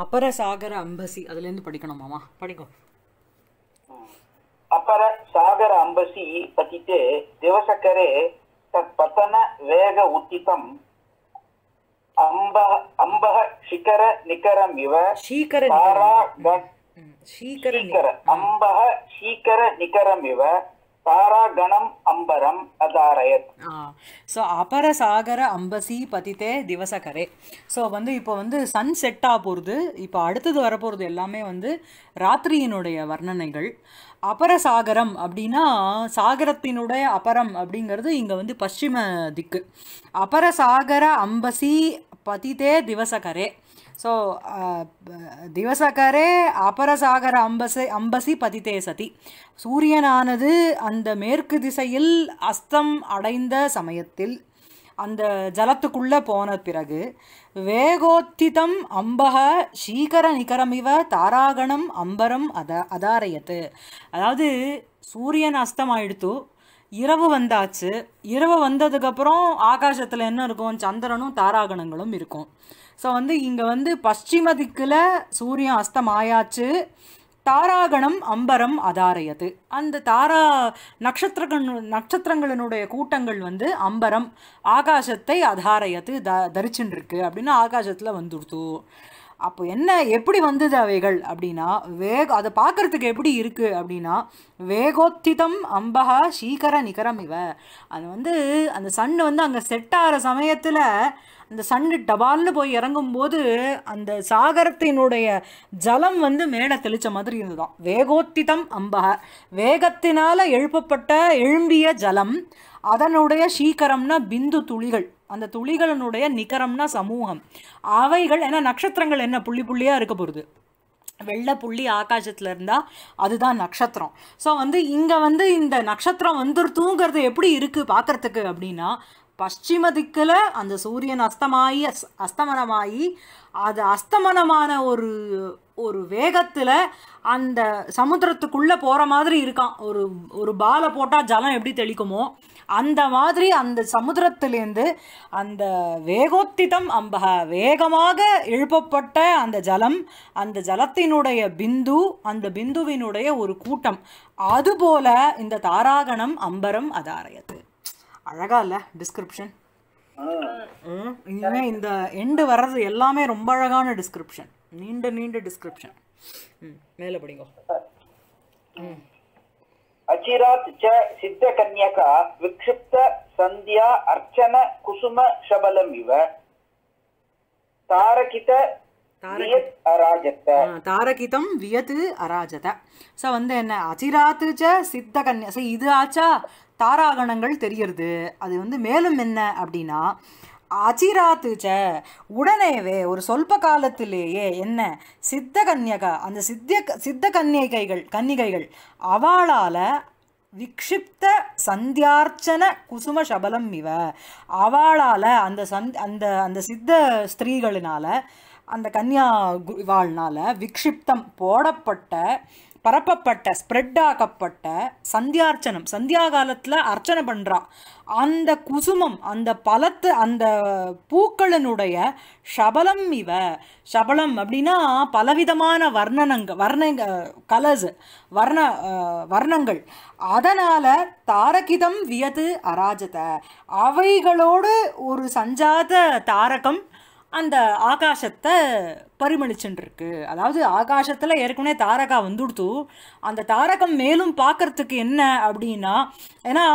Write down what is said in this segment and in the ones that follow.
அபரசாகர embassy அதுல அதுலேருந்து படிக்கணுமாமா படிக்கும் அப்பர சாகர அம்பசி பத்திட்டு திவசக்கரே தத் பத்தன வேக உத்திதம் அம்ப அம்பக சிகர நிகரம் இவ சீகர சீகர அம்பக சீகர நிகரம் இவ அம்பரம் ஸோ அபர சாகர அம்பசி பதித்தே திவசகரே ஸோ வந்து இப்போ வந்து சன் செட் ஆக போகிறது இப்போ அடுத்தது வரப்போகிறது எல்லாமே வந்து ராத்திரியினுடைய வர்ணனைகள் அபர சாகரம் அப்படின்னா சாகரத்தினுடைய அபரம் அப்படிங்கிறது இங்கே வந்து பশ্சிம திக்கு அபர சாகர அம்பசி பதிதே திவசகரே ஸோ uh, திவசகரே அபரசாகர அம்பசை அம்பசி பதித்தே சதி சூரியனானது அந்த மேற்கு திசையில் அஸ்தம் அடைந்த சமயத்தில் அந்த ஜலத்துக்குள்ளே போன பிறகு வேகோத்திதம் அம்பக சீகர நிகரமிவ தாராகணம் அம்பரம் அத அதாரையத்து அதாவது சூரியன் அஸ்தம் ஆயிடுத்து இரவு வந்தாச்சு இரவு வந்ததுக்கப்புறம் ஆகாசத்தில் என்ன இருக்கும் சந்திரனும் தாராகணங்களும் இருக்கும் ஸோ வந்து இங்கே வந்து பশ্சிம திக்கில் சூரியன் அஸ்தம் ஆயாச்சு தாராகணம் அம்பரம் அதாரையது அந்த தாரா நட்சத்திரங்கள் நட்சத்திரங்களினுடைய கூட்டங்கள் வந்து அம்பரம் ஆகாசத்தை அதாரையது த தரிச்சுன்ருக்கு அப்படின்னு ஆகாசத்தில் வந்துடுத்து அப்போ என்ன எப்படி வந்தது அவைகள் அப்படின்னா வேக அதை பார்க்குறதுக்கு எப்படி இருக்குது அப்படின்னா வேகோத்திதம் அம்பகா சீக்கர நிகரம் இவ அது வந்து அந்த சன் வந்து அங்கே செட் ஆகிற சமயத்தில் இந்த சண்டு டபால்னு போய் இறங்கும்போது அந்த சாகரத்தினுடைய ஜலம் வந்து மேலே தெளித்த மாதிரி இருந்ததாம் வேகோத்திதம் அம்பக வேகத்தினால் எழுப்பப்பட்ட எழும்பிய ஜலம் அதனுடைய சீக்கரம்னா பிந்து துளிகள் அந்த துளிகளினுடைய நிகரம்னா சமூகம் அவைகள் ஏன்னா நட்சத்திரங்கள் என்ன புள்ளி புள்ளியாக இருக்க போகிறது வெள்ளை புள்ளி ஆகாசத்தில் இருந்தால் அதுதான் நட்சத்திரம் ஸோ வந்து இங்கே வந்து இந்த நட்சத்திரம் வந்துருத்துங்கிறது எப்படி இருக்குது பார்க்குறதுக்கு அப்படின்னா பஷ்சிம திக்கில் அந்த சூரியன் அஸ்தமாயி அஸ் அஸ்தமனமாகி அது அஸ்தமனமான ஒரு ஒரு வேகத்தில் அந்த சமுத்திரத்துக்குள்ளே போகிற மாதிரி இருக்கான் ஒரு ஒரு பாலை போட்டால் ஜலம் எப்படி தெளிக்குமோ அந்த மாதிரி அந்த சமுத்திரத்துலேருந்து அந்த வேகோத்திதம் அம்பக வேகமாக எழுப்பப்பட்ட அந்த ஜலம் அந்த ஜலத்தினுடைய பிந்து அந்த பிந்துவினுடைய ஒரு கூட்டம் அதுபோல இந்த தாராகணம் அம்பரம் அதாரயத்து அழகா இல்லை டிஸ்கிரிப்ஷன் இந்த எண்டு வர்றது எல்லாமே ரொம்ப அழகான டிஸ்கிரிப்ஷன் நீண்ட நீண்ட டிஸ்கிரிப்ஷன் ம் மேலே படிங்க அச்சிராத் ச சித்த கன்யகா விக்ஷிப்த சந்தியா அர்ச்சன குசும சபலம் இவ தாரகித தாரகிதம் வியத்து அராஜத ஸோ வந்து என்ன அச்சிராத்து ச சித்த கன்யா ஸோ இது ஆச்சா தாராகணங்கள் தெரிகிறது அது வந்து மேலும் என்ன அப்படின்னா ச உடனேவே ஒரு சொல்ப காலத்திலேயே என்ன சித்த கன்யகா அந்த சித்திய சித்த கன்னிகைகள் கன்னிகைகள் அவளால் விக்ஷிப்த சந்தியார்ச்சன குசும சபலம் இவ அவளால் அந்த சந்த் அந்த அந்த சித்த ஸ்திரீகளினால் அந்த கன்யா வாழ்னால் விக்ஷிப்தம் போடப்பட்ட பரப்பப்பட்ட ஸ்ப்ரெட் ஆக்கப்பட்ட சந்தியார்ச்சனம் சந்தியா காலத்தில் அர்ச்சனை பண்ணுறா அந்த குசுமம் அந்த பலத்து அந்த பூக்களினுடைய சபலம் இவ சபலம் அப்படின்னா பலவிதமான வர்ணனங்க வர்ண கலர்ஸ் வர்ண வர்ணங்கள் அதனால் தாரகிதம் வியது அராஜத அவைகளோடு ஒரு சஞ்சாத தாரகம் அந்த ஆகாசத்தை இருக்கு அதாவது ஆகாசத்தில் ஏற்கனவே தாரகா வந்துடுத்து அந்த தாரகம் மேலும் பார்க்கறதுக்கு என்ன அப்படின்னா ஏன்னா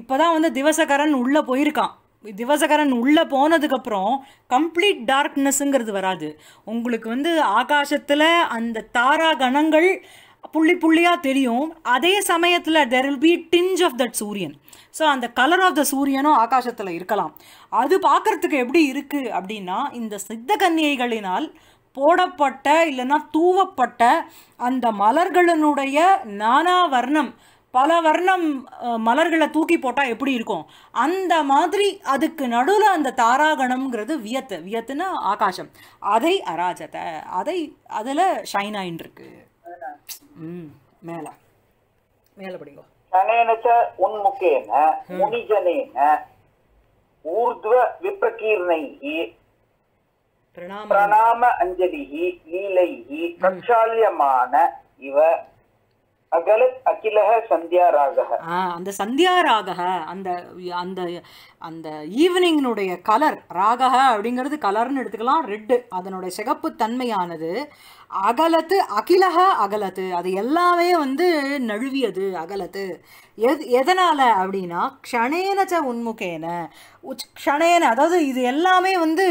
இப்போ தான் வந்து திவசகரன் உள்ளே போயிருக்கான் திவசகரன் உள்ளே போனதுக்கப்புறம் கம்ப்ளீட் டார்க்னஸ்ஸுங்கிறது வராது உங்களுக்கு வந்து ஆகாசத்தில் அந்த தாரா கணங்கள் புள்ளி புள்ளியாக தெரியும் அதே சமயத்தில் there will be tinge of that சூரியன் ஸோ அந்த கலர் ஆஃப் த சூரியனும் ஆகாசத்தில் இருக்கலாம் அது பார்க்குறதுக்கு எப்படி இருக்குது அப்படின்னா இந்த சித்த கன்னியைகளினால் போடப்பட்ட இல்லைன்னா தூவப்பட்ட அந்த மலர்களினுடைய நானா வர்ணம் பல வர்ணம் மலர்களை தூக்கி போட்டால் எப்படி இருக்கும் அந்த மாதிரி அதுக்கு நடுவில் அந்த தாராகணம்ங்கிறது வியத்து வியத்துன்னா ஆகாசம் அதை அராஜத்தை அதை அதில் ஷைன் இருக்குது மேல மேல படிங்க சனேனச்ச உன்முகேன முனிஜனேன ஊர்த்வ விப்ரகீர்ணைஹி பிரணாம அஞ்சலிஹி லீலைஹி பிரக்ஷால்யமான இவ அகலத் அகிலக சந்தியா ராகக அந்த சந்தியா ராகஹ அந்த அந்த அந்த ஈவினிங்கினுடைய கலர் ராகஹ அப்படிங்கிறது கலர்னு எடுத்துக்கலாம் ரெட்டு அதனுடைய சிகப்பு தன்மையானது அகலத்து அகிலக அகலத்து அது எல்லாமே வந்து நழுவியது அகலத்து எது எதனால் அப்படின்னா க்ஷணேனச்ச உன்முகேன க்ஷணேன அதாவது இது எல்லாமே வந்து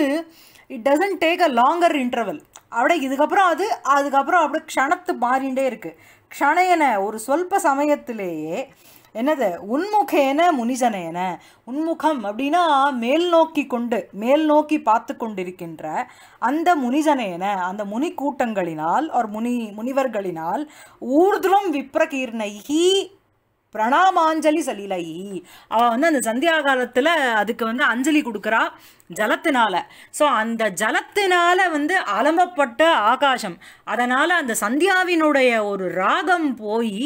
it doesn't take a longer interval அப்படியே இதுக்கப்புறம் அது அதுக்கப்புறம் அப்படியே க்ஷணத்து மாறிண்டே இருக்குது க்ஷணையன ஒரு சொல்ப சமயத்திலேயே என்னது உன்முகேன முனிஜனேன உன்முகம் அப்படின்னா மேல் நோக்கி கொண்டு மேல் நோக்கி பார்த்து கொண்டிருக்கின்ற அந்த முனிஜனேன அந்த முனி கூட்டங்களினால் ஒரு முனி முனிவர்களினால் ஊர்துலம் விப்ரகீர்ணைகி பிரணாமாஞ்சலி சலிலை அவள் வந்து அந்த சந்தியாகாலத்தில் அதுக்கு வந்து அஞ்சலி கொடுக்குறா ஜலத்தினால ஸோ அந்த ஜலத்தினால வந்து அலம்பப்பட்ட ஆகாசம் அதனால் அந்த சந்தியாவினுடைய ஒரு ராகம் போய்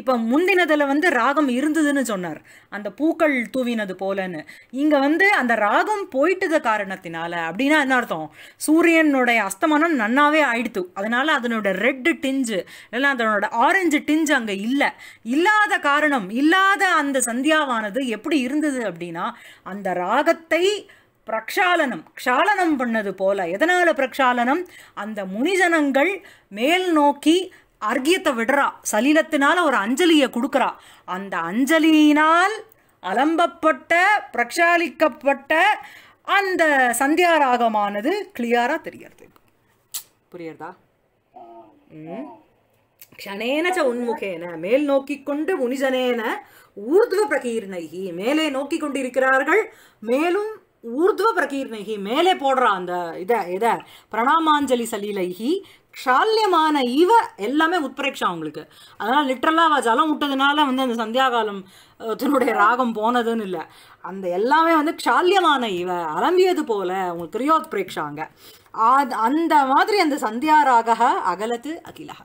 இப்போ முந்தினதில் வந்து ராகம் இருந்ததுன்னு சொன்னார் அந்த பூக்கள் தூவினது போலன்னு இங்கே வந்து அந்த ராகம் போயிட்டது காரணத்தினால அப்படின்னா என்ன அர்த்தம் சூரியனுடைய அஸ்தமனம் நன்னாவே ஆயிடுத்து அதனால் அதனோட ரெட்டு டிஞ்சு இல்லைன்னா அதனோட ஆரஞ்சு டிஞ்சு அங்கே இல்லை இல்லாத காரணம் இல்லாத அந்த சந்தியாவானது எப்படி இருந்தது அப்படின்னா அந்த ராகத்தை பிரக்ஷாலனம் க்ஷாலனம் பண்ணது போல எதனால் பிரக்ஷாலனம் அந்த முனிஜனங்கள் மேல் நோக்கி அர்கியத்தை விடுறா சலீலத்தினால் ஒரு அஞ்சலியை கொடுக்குறா அந்த அஞ்சலியினால் அலம்பப்பட்ட பிரக்ஷாலிக்கப்பட்ட அந்த சந்தியாராகமானது கிளியராக தெரியறது புரியுறதா ம் க்ஷணேனச்ச உன்முகேன மேல் நோக்கி கொண்டு முனிஜனேன ஊர்துவ பிரகீர்ணகி மேலே நோக்கி கொண்டிருக்கிறார்கள் மேலும் ஊர்துவ பிரகீர்ணகி மேலே போடுறா அந்த இதை இதை பிரணாமாஞ்சலி சலீலைகி க்ஷால்யமான இவ எல்லாமே உத்பிரேக்ஷா அவங்களுக்கு அதனால் லிட்ரலாக ஜலம் விட்டதுனால வந்து அந்த சந்தியாகாலம் தன்னுடைய ராகம் போனதுன்னு இல்லை அந்த எல்லாமே வந்து க்ஷால்யமான இவ அலம்பியது போல அவங்களுக்கு கிரியோத்பிரேக்ஷாங்க அது அந்த மாதிரி அந்த சந்தியா ராக அகலத்து அகிலக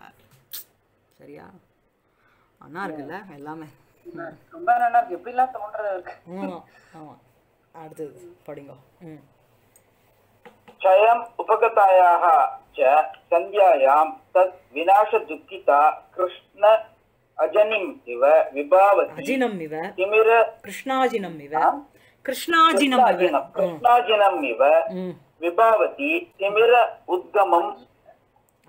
சரியா அண்ணா இருக்குல்ல எல்லாமே ரொம்ப நல்லா இருக்கு எப்படிலாம் தோன்றது இருக்கு ஆமாம் ஆமாம் அடுத்தது படிங்க ம் क्षयम् उपगतायाः च सन्ध्यायां तत् विनाशदुःखिता कृष्ण अजनिम् इव विभावति अजिनम् इव तिमिर कृष्णाजिनम् इव कृष्णाजिनम् इव कृष्णाजिनम् इव विभावति तिमिर उद्गमम्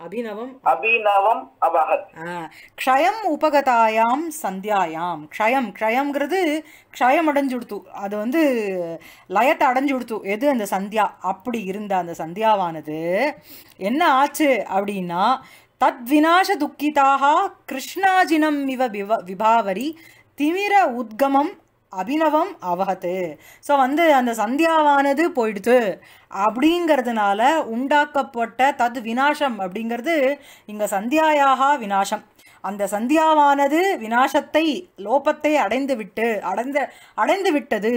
அபிநவம் அபிநவம் அபகத் க்ஷயம் உபகதாயாம் சந்தியாயாம் க்ஷயம் க்ஷயம்ங்கிறது க்ஷயம் அடைஞ்சு கொடுத்து அது வந்து லயத்தை அடைஞ்சு கொடுத்து எது அந்த சந்தியா அப்படி இருந்த அந்த சந்தியாவானது என்ன ஆச்சு அப்படின்னா தத் விநாச துக்கிதாக கிருஷ்ணாஜினம் இவ விவ விபாவரி திமிர உத்கமம் அபினவம் அவகத்து ஸோ வந்து அந்த சந்தியாவானது போயிடுத்து அப்படிங்கிறதுனால உண்டாக்கப்பட்ட தத் வினாசம் அப்படிங்கிறது இங்கே சந்தியாயாகா வினாசம் அந்த சந்தியாவானது வினாசத்தை லோபத்தை அடைந்து விட்டு அடைந்த அடைந்து விட்டது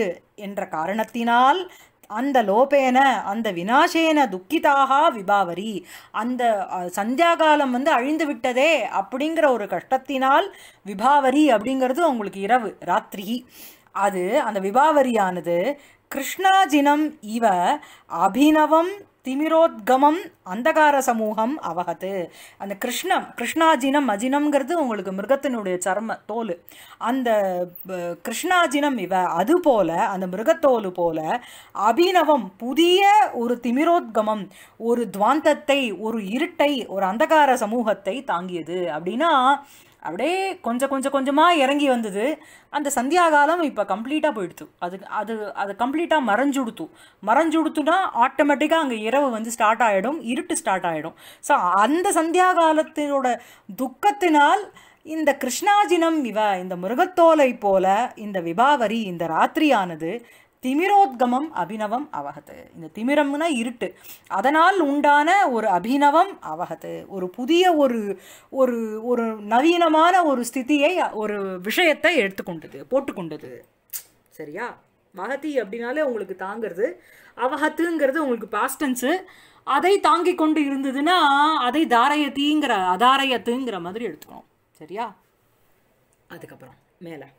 என்ற காரணத்தினால் அந்த லோபேன அந்த வினாசேன துக்கிதாகா விபாவரி அந்த சந்தியாகாலம் வந்து அழிந்து விட்டதே அப்படிங்கிற ஒரு கஷ்டத்தினால் விபாவரி அப்படிங்கிறது உங்களுக்கு இரவு ராத்திரி அது அந்த விபாவரியானது கிருஷ்ணாஜினம் இவ அபினவம் திமிரோத்கமம் அந்தகார சமூகம் அவகத்து அந்த கிருஷ்ணம் கிருஷ்ணாஜினம் அஜினம்ங்கிறது உங்களுக்கு மிருகத்தினுடைய சர்ம தோல் அந்த கிருஷ்ணாஜினம் இவ அது போல அந்த மிருகத்தோல் போல அபினவம் புதிய ஒரு திமிரோத்கமம் ஒரு துவாந்தத்தை ஒரு இருட்டை ஒரு அந்தகார சமூகத்தை தாங்கியது அப்படின்னா அப்படியே கொஞ்சம் கொஞ்சம் கொஞ்சமாக இறங்கி வந்தது அந்த சந்தியா காலம் இப்போ கம்ப்ளீட்டாக போயிடுத்து அது அது அது கம்ப்ளீட்டாக மறைஞ்சுடுத்து மறைஞ்சுடுத்துனா ஆட்டோமேட்டிக்காக அங்கே இரவு வந்து ஸ்டார்ட் ஆகிடும் இருட்டு ஸ்டார்ட் ஆகிடும் ஸோ அந்த சந்தியா காலத்தினோட துக்கத்தினால் இந்த கிருஷ்ணாஜினம் இவ இந்த முருகத்தோலை போல இந்த விபாவரி இந்த ராத்திரியானது திமிரோத்கமம் அபிநவம் அவகது இந்த திமிரம்னா இருட்டு அதனால் உண்டான ஒரு அபிநவம் அவகது ஒரு புதிய ஒரு ஒரு ஒரு நவீனமான ஒரு ஸ்திதியை ஒரு விஷயத்தை எடுத்துக்கொண்டது போட்டுக்கொண்டது சரியா மகதி அப்படின்னாலே உங்களுக்கு தாங்கிறது அவகத்துங்கிறது உங்களுக்கு பாஸ்டன்ஸு அதை தாங்கி கொண்டு இருந்ததுன்னா அதை தாரயத்திங்கிற அதாரயத்துங்கிற மாதிரி எடுத்துக்கணும் சரியா அதுக்கப்புறம் மேலே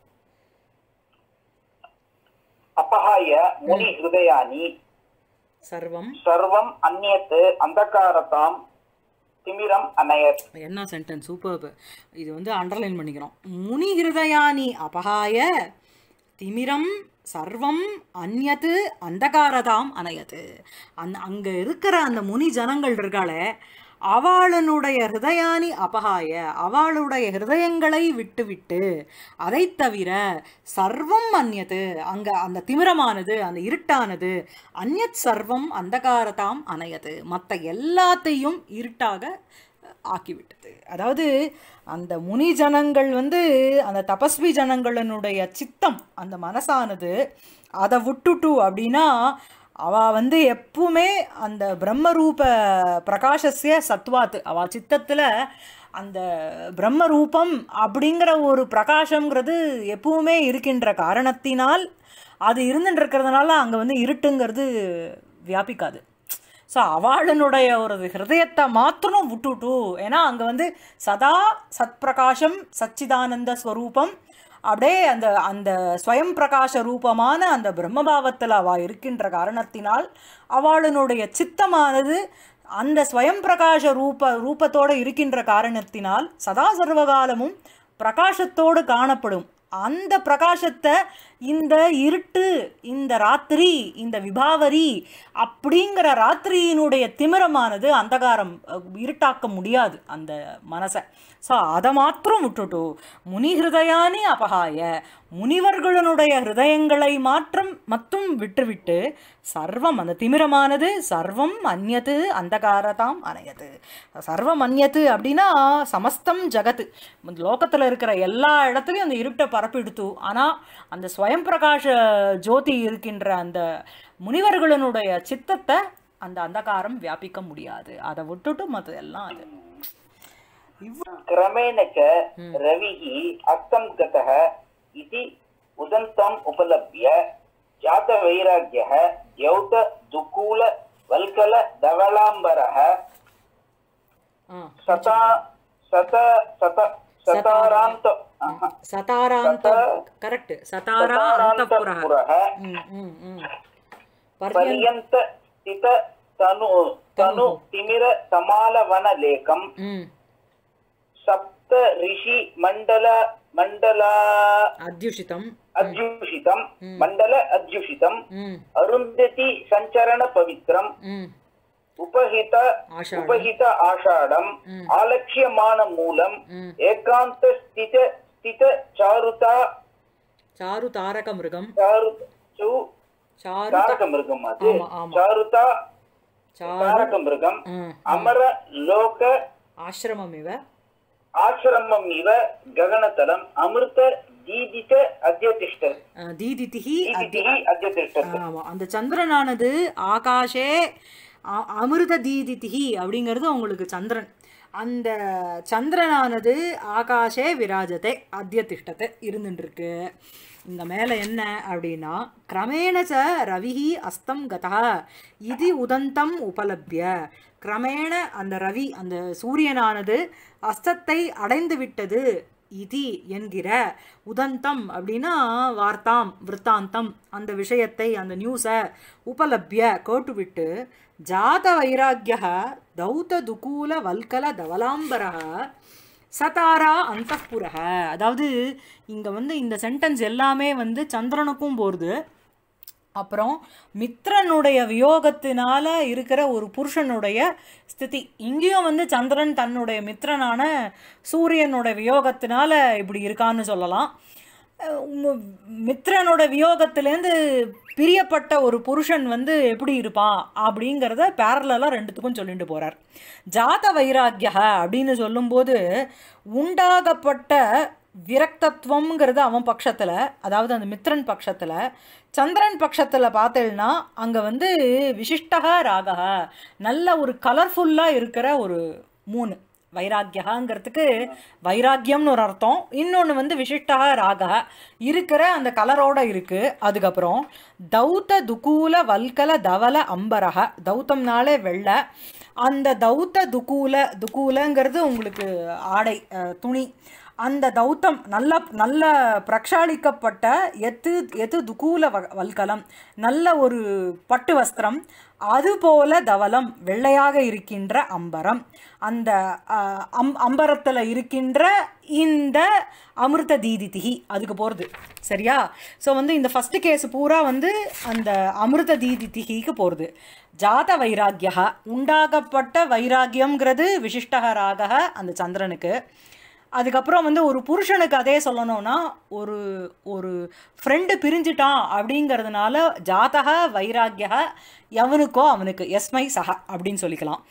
అపహాయ முனி ஹிருதயானி சர்வம் சர்வம் అన్యత్ అంధకారతాం திமிரம் அனயத் என்ன சென்டென்ஸ் சூப்பர் இது வந்து அண்டர்லைன் பண்ணிக்கிறோம் முனி ஹிருதயானி அபகாய திமிரம் சர்வம் அந்நது அந்தகாரதாம் அணையது அந் அங்கே இருக்கிற அந்த முனி ஜனங்கள் இருக்காளே அவாளனுடைய ஹிருதயானி அபகாய அவளுடைய ஹிருதயங்களை விட்டுவிட்டு அதை தவிர சர்வம் அந்நது அங்கே அந்த திமிரமானது அந்த இருட்டானது அந்நத் சர்வம் அந்தகாரதாம் அணையது மற்ற எல்லாத்தையும் இருட்டாக ஆக்கிவிட்டது அதாவது அந்த முனி ஜனங்கள் வந்து அந்த தபஸ்வி ஜனங்களினுடைய சித்தம் அந்த மனசானது அதை விட்டுட்டு அப்படின்னா அவள் வந்து எப்பவுமே அந்த பிரம்மரூப பிரகாஷஸ்ய சத்வாத்து அவள் சித்தத்தில் அந்த பிரம்மரூபம் அப்படிங்கிற ஒரு பிரகாஷங்கிறது எப்பவுமே இருக்கின்ற காரணத்தினால் அது இருக்கிறதுனால அங்கே வந்து இருட்டுங்கிறது வியாபிக்காது ஸோ அவளுடைய ஒரு ஹிருதயத்தை மாத்திரம் விட்டுட்டும் ஏன்னா அங்கே வந்து சதா சத்பிரகாஷம் சச்சிதானந்த ஸ்வரூபம் அப்படியே அந்த அந்த ஸ்வயம் பிரகாச ரூபமான அந்த பிரம்மபாவத்தில் அவள் இருக்கின்ற காரணத்தினால் அவளுடைய சித்தமானது அந்த ஸ்வயம் பிரகாச ரூப ரூபத்தோடு இருக்கின்ற காரணத்தினால் சதா சர்வகாலமும் பிரகாசத்தோடு காணப்படும் அந்த பிரகாசத்தை இந்த இருட்டு இந்த ராத்திரி இந்த விபாவரி அப்படிங்கிற ராத்திரியினுடைய திமிரமானது அந்தகாரம் இருட்டாக்க முடியாது அந்த மனசை ஸோ அதை மாத்திரம் விட்டுட்டோ முனி ஹிருதயானி அபகாய முனிவர்களுடைய ஹிருதயங்களை மாற்றம் மட்டும் விட்டுவிட்டு சர்வம் அந்த திமிரமானது சர்வம் அந்நது அந்தகாரதாம் அணையது சர்வம் அந்நது அப்படின்னா சமஸ்தம் ஜகத்து லோகத்தில் இருக்கிற எல்லா இடத்துலையும் அந்த இருட்டை பரப்பிடுத்து ஆனால் அந்த ஸ்வயம் ஸ்வயம்பிரகாஷ ஜோதி இருக்கின்ற அந்த முனிவர்களினுடைய சித்தத்தை அந்த அந்தகாரம் வியாபிக்க முடியாது அதை விட்டுட்டு மத்த எல்லாம் அது கிரமேணக்க ரவிஹி அஸ்தம் கதக இது உதந்தம் உபலப்ய ஜாத வைராக்கிய ஜௌத துக்கூல வல்கல தவளாம்பர சதா சத சத சதாராந்தம் सतारान्त करेक्ट् सतारा अन्तःपुरः पर्यन्त स्थित तनु तनु तिमिर समालवनलेखम् सप्त ऋषि मण्डल मण्डला अध्युषितम् अध्युषितं मण्डल अध्युषितम् अरुन्धति सञ्चरण पवित्रम् उपहित उपहित आषाढम् आलक्ष्यमाणमूलम् एकान्तस्थित स्थित चारुता चारु तारक मृगम ஆசிரமம் இவ ஆசிரமம் இவ ககனதலம் அமிர்த ஆமா அந்த சந்திரனானது ஆகாஷே அமிர்த தீதிதிஹி அப்படிங்கிறது உங்களுக்கு சந்திரன் அந்த சந்திரனானது ஆகாஷே விராஜத்தை அத்திய திஷ்டத்தை இருந்துட்டுருக்கு இந்த மேலே என்ன அப்படின்னா கிரமேண ச ரவிஹி அஸ்தம் கதா இது உதந்தம் உபலப்ய கிரமேண அந்த ரவி அந்த சூரியனானது அஸ்தத்தை அடைந்து விட்டது இதி என்கிற உதந்தம் அப்படின்னா வார்த்தாம் விற்த்தாந்தம் அந்த விஷயத்தை அந்த நியூஸை உபலபிய கேட்டுவிட்டு ஜாத வைராக்கிய தௌத துகூல வல்கல தவலாம்பர சதாரா அந்த அதாவது இங்கே வந்து இந்த சென்டென்ஸ் எல்லாமே வந்து சந்திரனுக்கும் போகிறது அப்புறம் மித்ரனுடைய வியோகத்தினால இருக்கிற ஒரு புருஷனுடைய ஸ்திதி இங்கேயும் வந்து சந்திரன் தன்னுடைய மித்ரனான சூரியனுடைய வியோகத்தினால இப்படி இருக்கான்னு சொல்லலாம் மித்ரனோட வியோகத்திலேருந்து பிரியப்பட்ட ஒரு புருஷன் வந்து எப்படி இருப்பான் அப்படிங்கிறத பேரலாம் ரெண்டுத்துக்கும் சொல்லிட்டு போகிறார் ஜாத வைராக்கிய அப்படின்னு சொல்லும்போது உண்டாகப்பட்ட விரக்தத்துவங்கிறது அவன் பட்சத்தில் அதாவது அந்த மித்ரன் பட்சத்தில் சந்திரன் பட்சத்தில் பார்த்தேன்னா அங்கே வந்து விசிஷ்டகா ராகா நல்ல ஒரு கலர்ஃபுல்லாக இருக்கிற ஒரு மூணு வைராக்கியகாங்கிறதுக்கு வைராக்கியம்னு ஒரு அர்த்தம் இன்னொன்று வந்து விசிஷ்டா ராகா இருக்கிற அந்த கலரோட இருக்குது அதுக்கப்புறம் தௌத்த துகூல வல்கல தவல அம்பரக தௌத்தம்னாலே வெள்ளை அந்த தௌத்த துகூல துகூலங்கிறது உங்களுக்கு ஆடை துணி அந்த தௌத்தம் நல்ல நல்ல பிரக்ஷாளிக்கப்பட்ட எத்து எத்து துகூல வ வல்கலம் நல்ல ஒரு பட்டு வஸ்திரம் அதுபோல தவலம் வெள்ளையாக இருக்கின்ற அம்பரம் அந்த அம் அம்பரத்தில் இருக்கின்ற இந்த அமிர்த தீதி திகி அதுக்கு போகிறது சரியா ஸோ வந்து இந்த ஃபஸ்ட்டு கேஸ் பூரா வந்து அந்த அமிர்த தீதி திகிக்கு போகிறது ஜாத வைராக்கியா உண்டாகப்பட்ட வைராக்கியங்கிறது விசிஷ்டகராக அந்த சந்திரனுக்கு அதுக்கப்புறம் வந்து ஒரு புருஷனுக்கு அதே சொல்லணும்னா ஒரு ஒரு ஃப்ரெண்டு பிரிஞ்சிட்டான் அப்படிங்கிறதுனால ஜாதக வைராக்கிய எவனுக்கோ அவனுக்கு எஸ்மை சஹ அப்படின்னு சொல்லிக்கலாம்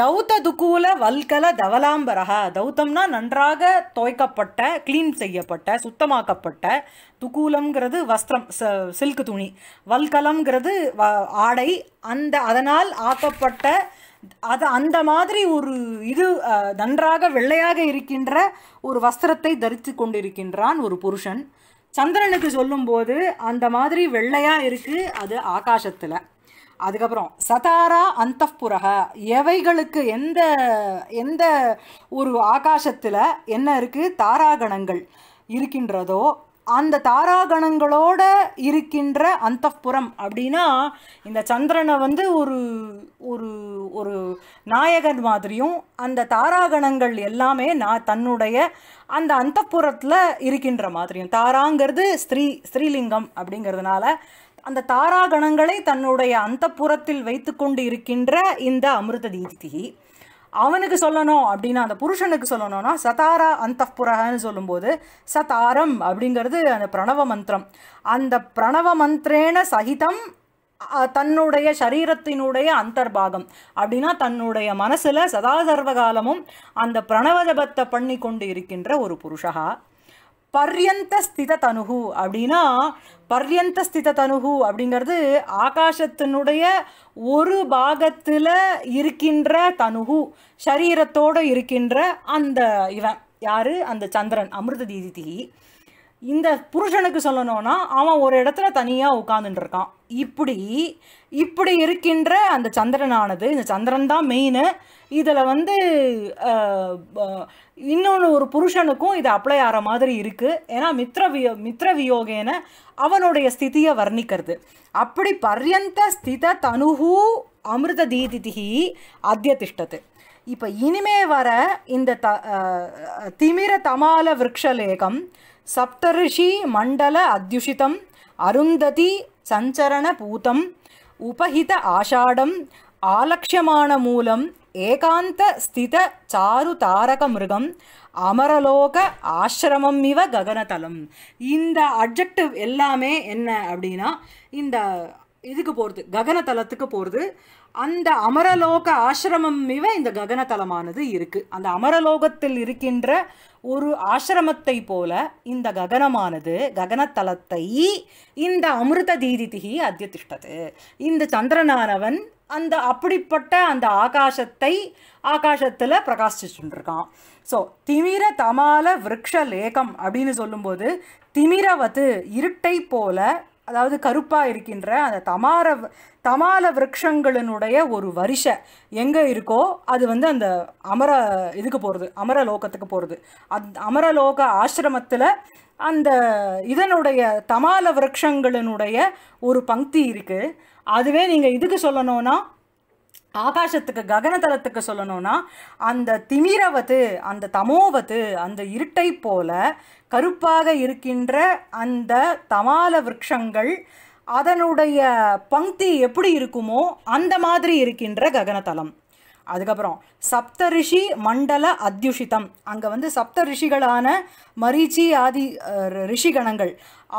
தௌத்த துக்குவில் வல்கல தவலாம்பரக தௌத்தம்னா நன்றாக துவைக்கப்பட்ட க்ளீன் செய்யப்பட்ட சுத்தமாக்கப்பட்ட துக்கூலம்ங்கிறது வஸ்திரம் ச சில்க் துணி வல்கலம்ங்கிறது ஆடை அந்த அதனால் ஆக்கப்பட்ட அது அந்த மாதிரி ஒரு இது நன்றாக வெள்ளையாக இருக்கின்ற ஒரு வஸ்திரத்தை தரித்து கொண்டிருக்கின்றான் ஒரு புருஷன் சந்திரனுக்கு சொல்லும்போது அந்த மாதிரி வெள்ளையாக இருக்குது அது ஆகாசத்தில் அதுக்கப்புறம் சதாரா அந்த புரக எவைகளுக்கு எந்த எந்த ஒரு ஆகாசத்தில் என்ன இருக்குது தாராகணங்கள் இருக்கின்றதோ அந்த தாராகணங்களோட இருக்கின்ற அந்தப்புறம் அப்படின்னா இந்த சந்திரனை வந்து ஒரு ஒரு ஒரு நாயகன் மாதிரியும் அந்த தாராகணங்கள் எல்லாமே நான் தன்னுடைய அந்த அந்தப்புறத்தில் இருக்கின்ற மாதிரியும் தாராங்கிறது ஸ்ரீ ஸ்ரீலிங்கம் அப்படிங்கிறதுனால அந்த தாராகணங்களை தன்னுடைய அந்தப்புறத்தில் வைத்து கொண்டு இருக்கின்ற இந்த அமிர்த தீதி அவனுக்கு சொல்லணும் அப்படின்னா அந்த புருஷனுக்கு சொல்லணும்னா சதாரா அந்த புரகன்னு சொல்லும்போது சதாரம் அப்படிங்கிறது அந்த பிரணவ மந்திரம் அந்த பிரணவ மந்திரேன சகிதம் தன்னுடைய சரீரத்தினுடைய அந்தர்பாகம் அப்படின்னா தன்னுடைய மனசில் சதா சர்வகாலமும் அந்த பிரணவஜபத்தை பண்ணி கொண்டு இருக்கின்ற ஒரு புருஷகா பர்யந்த ஸ்தித தனுகு அப்படின்னா பர்யந்த ஸ்தித தனுகு அப்படிங்கிறது ஆகாசத்தினுடைய ஒரு பாகத்தில் இருக்கின்ற தனுகு சரீரத்தோடு இருக்கின்ற அந்த இவன் யார் அந்த சந்திரன் அமிர்த தீதி இந்த புருஷனுக்கு சொல்லணும்னா அவன் ஒரு இடத்துல தனியாக உட்காந்துட்டு இருக்கான் இப்படி இப்படி இருக்கின்ற அந்த சந்திரனானது இந்த சந்திரன் தான் மெயின் இதில் வந்து இன்னொன்று ஒரு புருஷனுக்கும் இது அப்ளை ஆகிற மாதிரி இருக்குது ஏன்னா மித்ர மித்ர வியோகேன அவனுடைய ஸ்திதியை வர்ணிக்கிறது அப்படி பர்யந்த ஸ்தித தனுகு அமிர்த தீதிதிகி அத்திய திஷ்டத்து இப்போ இனிமே வர இந்த த திமிர தமால விரக்ஷலேகம் சப்தரிஷி மண்டல அத்யுஷிதம் அருந்ததி சஞ்சரண பூதம் உபஹித ஆஷாடம் ஆலட்சியமான மூலம் ஏகாந்த ஸ்தித சாரு தாரக மிருகம் அமரலோக ஆசிரமம் இவ ககனதலம் இந்த அப்ஜெக்டிவ் எல்லாமே என்ன அப்படின்னா இந்த இதுக்கு போகிறது ககனதலத்துக்கு போகிறது அந்த அமரலோக ஆசிரமம் இவ இந்த ககனதலமானது இருக்குது அந்த அமரலோகத்தில் இருக்கின்ற ஒரு ஆசிரமத்தை போல இந்த ககனமானது ககனத்தலத்தை இந்த அமிர்த திகி அத்தியதிஷ்டது இந்த சந்திரனானவன் அந்த அப்படிப்பட்ட அந்த ஆகாசத்தை ஆகாசத்தில் பிரகாசிச்சுருக்கான் ஸோ திமிர தமால விரக்ஷ லேகம் அப்படின்னு சொல்லும்போது திமிரவது இருட்டை போல அதாவது கருப்பாக இருக்கின்ற அந்த தமார தமால விரக்ஷங்களினுடைய ஒரு வரிசை எங்கே இருக்கோ அது வந்து அந்த அமர இதுக்கு போகிறது அமர லோகத்துக்கு போகிறது அந் அமரலோக ஆசிரமத்தில் அந்த இதனுடைய தமால விரக்ஷங்களினுடைய ஒரு பங்க்தி இருக்குது அதுவே நீங்கள் இதுக்கு சொல்லணும்னா ஆகாசத்துக்கு ககனதலத்துக்கு சொல்லணும்னா அந்த திமிரவத்து அந்த தமோவத்து அந்த இருட்டை போல கருப்பாக இருக்கின்ற அந்த தமால விரக்ஷங்கள் அதனுடைய பங்க்தி எப்படி இருக்குமோ அந்த மாதிரி இருக்கின்ற ககனதலம் அதுக்கப்புறம் சப்தரிஷி மண்டல அத்யுஷிதம் அங்கே வந்து சப்த ரிஷிகளான மரீச்சி ஆதி ரிஷிகணங்கள்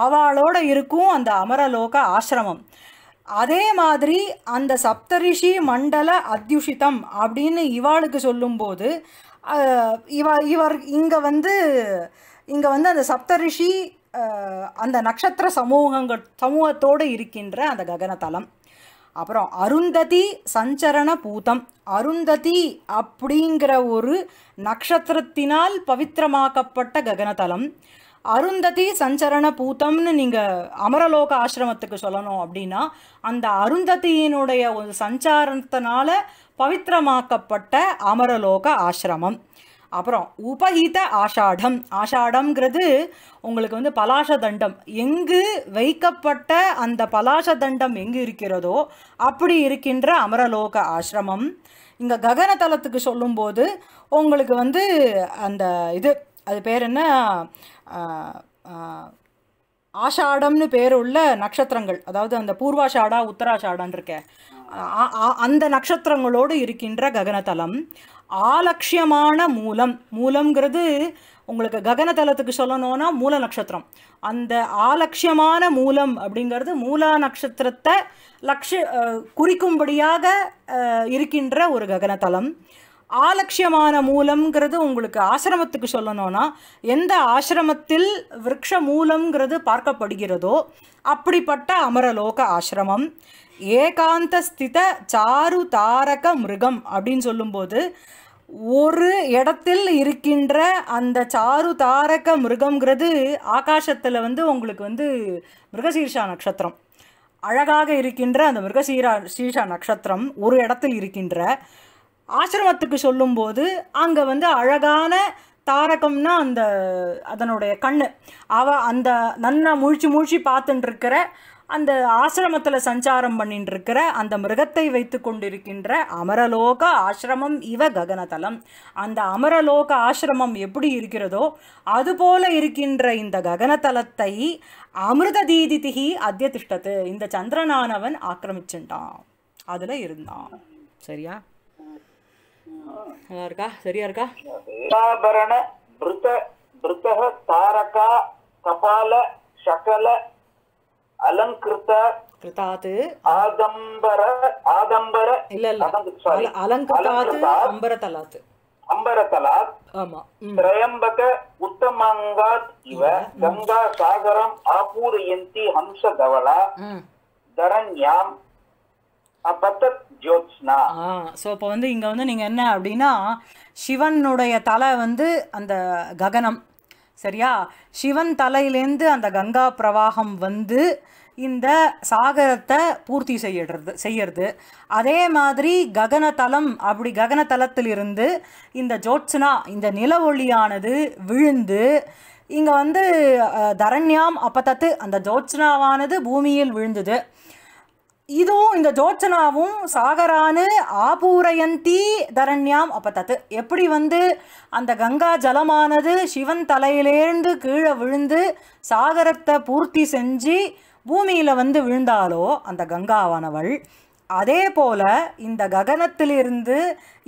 அவளோட இருக்கும் அந்த அமரலோக ஆசிரமம் அதே மாதிரி அந்த சப்தரிஷி மண்டல அத்யுஷிதம் அப்படின்னு இவாளுக்கு சொல்லும்போது இவ இவர் இங்கே வந்து இங்கே வந்து அந்த சப்தரிஷி அந்த நட்சத்திர சமூகங்கள் சமூகத்தோடு இருக்கின்ற அந்த ககனதலம் அப்புறம் அருந்ததி சஞ்சரண பூதம் அருந்ததி அப்படிங்கிற ஒரு நட்சத்திரத்தினால் பவித்திரமாக்கப்பட்ட ககனதலம் அருந்ததி சஞ்சரண பூத்தம்னு நீங்கள் அமரலோக ஆசிரமத்துக்கு சொல்லணும் அப்படின்னா அந்த அருந்ததியினுடைய ஒரு சஞ்சாரத்தினால பவித்திரமாக்கப்பட்ட அமரலோக ஆசிரமம் அப்புறம் உபகீத ஆஷாடம் ஆஷாடம்ங்கிறது உங்களுக்கு வந்து பலாஷ தண்டம் எங்கு வைக்கப்பட்ட அந்த பலாஷ தண்டம் எங்கு இருக்கிறதோ அப்படி இருக்கின்ற அமரலோக ஆசிரமம் இங்கே ககனதலத்துக்கு சொல்லும்போது உங்களுக்கு வந்து அந்த இது அது பேர் என்ன ஆஷாடம்னு பேர் உள்ள நட்சத்திரங்கள் அதாவது அந்த பூர்வாஷாடா உத்தராஷாடான் இருக்க அந்த நட்சத்திரங்களோடு இருக்கின்ற ககனதலம் ஆலட்சியமான மூலம் மூலம்ங்கிறது உங்களுக்கு ககனதலத்துக்கு சொல்லணும்னா மூல நட்சத்திரம் அந்த ஆலட்சியமான மூலம் அப்படிங்கிறது மூல நட்சத்திரத்தை லக்ஷ குறிக்கும்படியாக இருக்கின்ற ஒரு ககனதலம் ஆலட்சியமான மூலம்ங்கிறது உங்களுக்கு ஆசிரமத்துக்கு சொல்லணும்னா எந்த ஆசிரமத்தில் விரக்ஷ மூலம்ங்கிறது பார்க்கப்படுகிறதோ அப்படிப்பட்ட அமரலோக ஆசிரமம் ஏகாந்த ஸ்தித சாரு தாரக மிருகம் அப்படின்னு சொல்லும்போது ஒரு இடத்தில் இருக்கின்ற அந்த சாரு தாரக மிருகங்கிறது ஆகாசத்தில் வந்து உங்களுக்கு வந்து மிருகசீர்ஷா நட்சத்திரம் அழகாக இருக்கின்ற அந்த மிருகசீரா சீஷா நட்சத்திரம் ஒரு இடத்தில் இருக்கின்ற ஆசிரமத்துக்கு சொல்லும்போது அங்கே வந்து அழகான தாரகம்னா அந்த அதனுடைய கண் அவ அந்த நன்னா முழிச்சு முழிச்சு பார்த்துட்டுருக்கிற அந்த ஆசிரமத்தில் சஞ்சாரம் பண்ணிட்டு இருக்கிற அந்த மிருகத்தை வைத்து கொண்டிருக்கின்ற அமரலோக ஆசிரமம் இவ ககனதலம் அந்த அமரலோக ஆசிரமம் எப்படி இருக்கிறதோ அதுபோல இருக்கின்ற இந்த ககனதலத்தை அமிர்த அத்திய திஷ்டத்து இந்த சந்திரனானவன் ஆக்கிரமிச்சுட்டான் அதில் இருந்தான் சரியா நல்லா இருக்கா சரியா இருக்கா பீடாபரண பிருத பிருத்தக தாரகா கபால சகல அலங்கிருத்த கிருதாத்து ஆதம்பர ஆதம்பர இல்ல இல்ல அலங்கிருதாத்து அம்பரதலாத்து அம்பரதலாத் ஆமா திரையம்பக உத்தமங்காத் இவ கங்கா சாகரம் ஆபூரயந்தி ஹம்ச தவளா தரண்யாம் ஸோ இப்போ வந்து இங்கே வந்து நீங்கள் என்ன அப்படின்னா சிவனுடைய தலை வந்து அந்த ககனம் சரியா சிவன் தலையிலேருந்து அந்த கங்கா பிரவாகம் வந்து இந்த சாகரத்தை பூர்த்தி செய்யறது செய்யறது அதே மாதிரி ககனதலம் அப்படி ககனதலத்திலிருந்து இந்த ஜோட்ஸ்னா இந்த நில ஒளியானது விழுந்து இங்கே வந்து தரண்யாம் அப்பத்தத்து அந்த ஜோட்ஸ்னாவானது பூமியில் விழுந்தது இதுவும் இந்த ஜோச்சனாவும் சாகரானு ஆபூரயந்தி தரண்யாம் அப்பத்தத்து எப்படி வந்து அந்த கங்கா ஜலமானது சிவன் தலையிலேருந்து கீழே விழுந்து சாகரத்தை பூர்த்தி செஞ்சு பூமியில் வந்து விழுந்தாலோ அந்த கங்காவானவள் அதே போல இந்த ககனத்திலிருந்து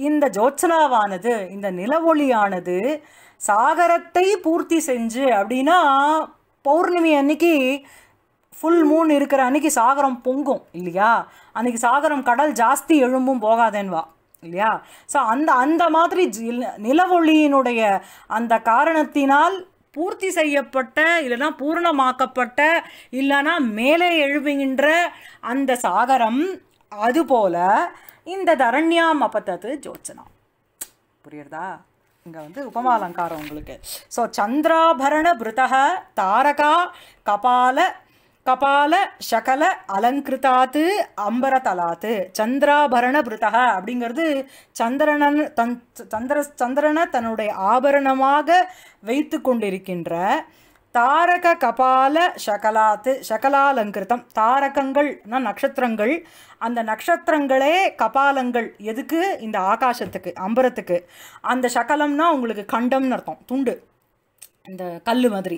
இந்த ஜோச்சனாவானது இந்த நிலவொளியானது சாகரத்தை பூர்த்தி செஞ்சு அப்படின்னா பௌர்ணமி அன்னைக்கு ஃபுல் மூன் இருக்கிற அன்றைக்கி சாகரம் பொங்கும் இல்லையா அன்னைக்கு சாகரம் கடல் ஜாஸ்தி எழும்பும் போகாதேன்வா இல்லையா ஸோ அந்த அந்த மாதிரி நிலவொளியினுடைய அந்த காரணத்தினால் பூர்த்தி செய்யப்பட்ட இல்லைனா பூரணமாக்கப்பட்ட இல்லைனா மேலே எழுவுகின்ற அந்த சாகரம் அதுபோல இந்த தரண்யாம் அப்பத்தது ஜோச்சனா புரியுறதா இங்கே வந்து உபமா அலங்காரம் உங்களுக்கு ஸோ சந்திராபரண பிருதக தாரகா கபால கபால சகல அலங்கிருத்தாத்து அம்பரதலாத்து சந்திராபரண பிருத்தகா அப்படிங்கிறது சந்திரனன் தன் சந்திர சந்திரனை தன்னுடைய ஆபரணமாக வைத்து கொண்டிருக்கின்ற தாரக கபால சகலாத்து சகலாலங்கிருத்தம் தாரகங்கள்னா நட்சத்திரங்கள் அந்த நட்சத்திரங்களே கபாலங்கள் எதுக்கு இந்த ஆகாசத்துக்கு அம்பரத்துக்கு அந்த சகலம்னா உங்களுக்கு கண்டம்னு அர்த்தம் துண்டு இந்த கல் மாதிரி